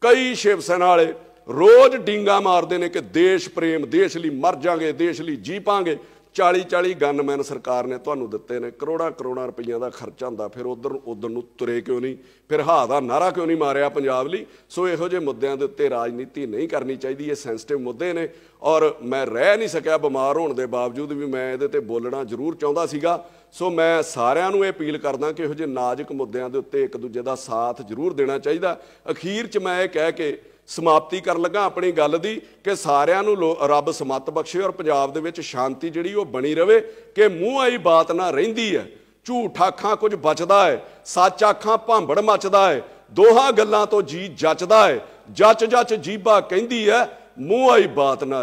Speaker 1: ਕਈ ਸ਼ਿਵ ਸੈਨਾ ਵਾਲੇ ਰੋਜ਼ ਡਿੰਗਾ ਮਾਰਦੇ ਨੇ ਕਿ ਦੇਸ਼ ਪ੍ਰੇਮ ਦੇਸ਼ ਲਈ ਮਰ ਜਾਗੇ ਦੇਸ਼ ਲਈ ਜੀ ਪਾਂਗੇ 40 40 ਗਨਮੈਨ ਸਰਕਾਰ ਨੇ ਤੁਹਾਨੂੰ ਦਿੱਤੇ ਨੇ ਕਰੋੜਾ ਕਰੋੜਾ ਰੁਪਈਆ ਦਾ ਖਰਚਾ ਹੁੰਦਾ ਫਿਰ ਉਧਰ ਉਧਰ ਨੂੰ ਤੁਰੇ ਕਿਉਂ ਨਹੀਂ ਫਿਰ ਹਾ ਦਾ ਨਾਰਾ ਕਿਉਂ ਨਹੀਂ ਮਾਰਿਆ ਪੰਜਾਬ ਲਈ ਸੋ ਇਹੋ ਜਿਹੇ ਮੁੱਦਿਆਂ ਦੇ ਉੱਤੇ ਰਾਜਨੀਤੀ ਨਹੀਂ ਕਰਨੀ ਚਾਹੀਦੀ ਇਹ ਸੈਂਸਿਟਿਵ ਮੁੱਦੇ ਨੇ ਔਰ ਮੈਂ ਰਹਿ ਨਹੀਂ ਸਕਿਆ ਬਿਮਾਰ ਹੋਣ ਦੇ ਬਾਵਜੂਦ ਵੀ ਮੈਂ ਇਹਦੇ ਤੇ ਬੋਲਣਾ ਜ਼ਰੂਰ ਚਾਹੁੰਦਾ ਸੀਗਾ ਸੋ ਮੈਂ ਸਾਰਿਆਂ ਨੂੰ ਇਹ ਅਪੀਲ ਕਰਦਾ ਕਿ ਇਹੋ ਜਿਹੇ ਨਾਜ਼ੁਕ ਮੁੱਦਿਆਂ ਦੇ ਉੱਤੇ ਇੱਕ ਦੂਜੇ ਦਾ ਸਾਥ ਜ਼ਰੂਰ ਦੇਣਾ ਚਾਹੀਦਾ ਅਖੀਰ 'ਚ ਮੈਂ ਇਹ ਕਹਿ ਕੇ ਸਮਾਪਤੀ ਕਰਨ ਲੱਗਾ ਆਪਣੀ ਗੱਲ ਦੀ ਕਿ ਸਾਰਿਆਂ ਨੂੰ ਰੱਬ ਸਮਤ ਬਖਸ਼ੇ ਔਰ ਪੰਜਾਬ ਦੇ ਵਿੱਚ ਸ਼ਾਂਤੀ ਜਿਹੜੀ ਉਹ ਬਣੀ ਰਵੇ ਕਿ ਮੂੰਹ ਆਈ ਬਾਤ ਨਾ ਰਹਿੰਦੀ ਹੈ ਝੂਠ ਆਖਾਂ ਕੁਝ ਬਚਦਾ ਹੈ ਸੱਚ ਆਖਾਂ ਭਾਂਬੜ ਮੱਚਦਾ ਹੈ ਦੋਹਾਂ ਗੱਲਾਂ ਤੋਂ ਜੀ ਜੱਚਦਾ ਹੈ ਜੱਚ ਜੱਚ ਜੀਬਾ ਕਹਿੰਦੀ ਹੈ ਮੂੰਹ ਆਈ ਬਾਤ ਨਾ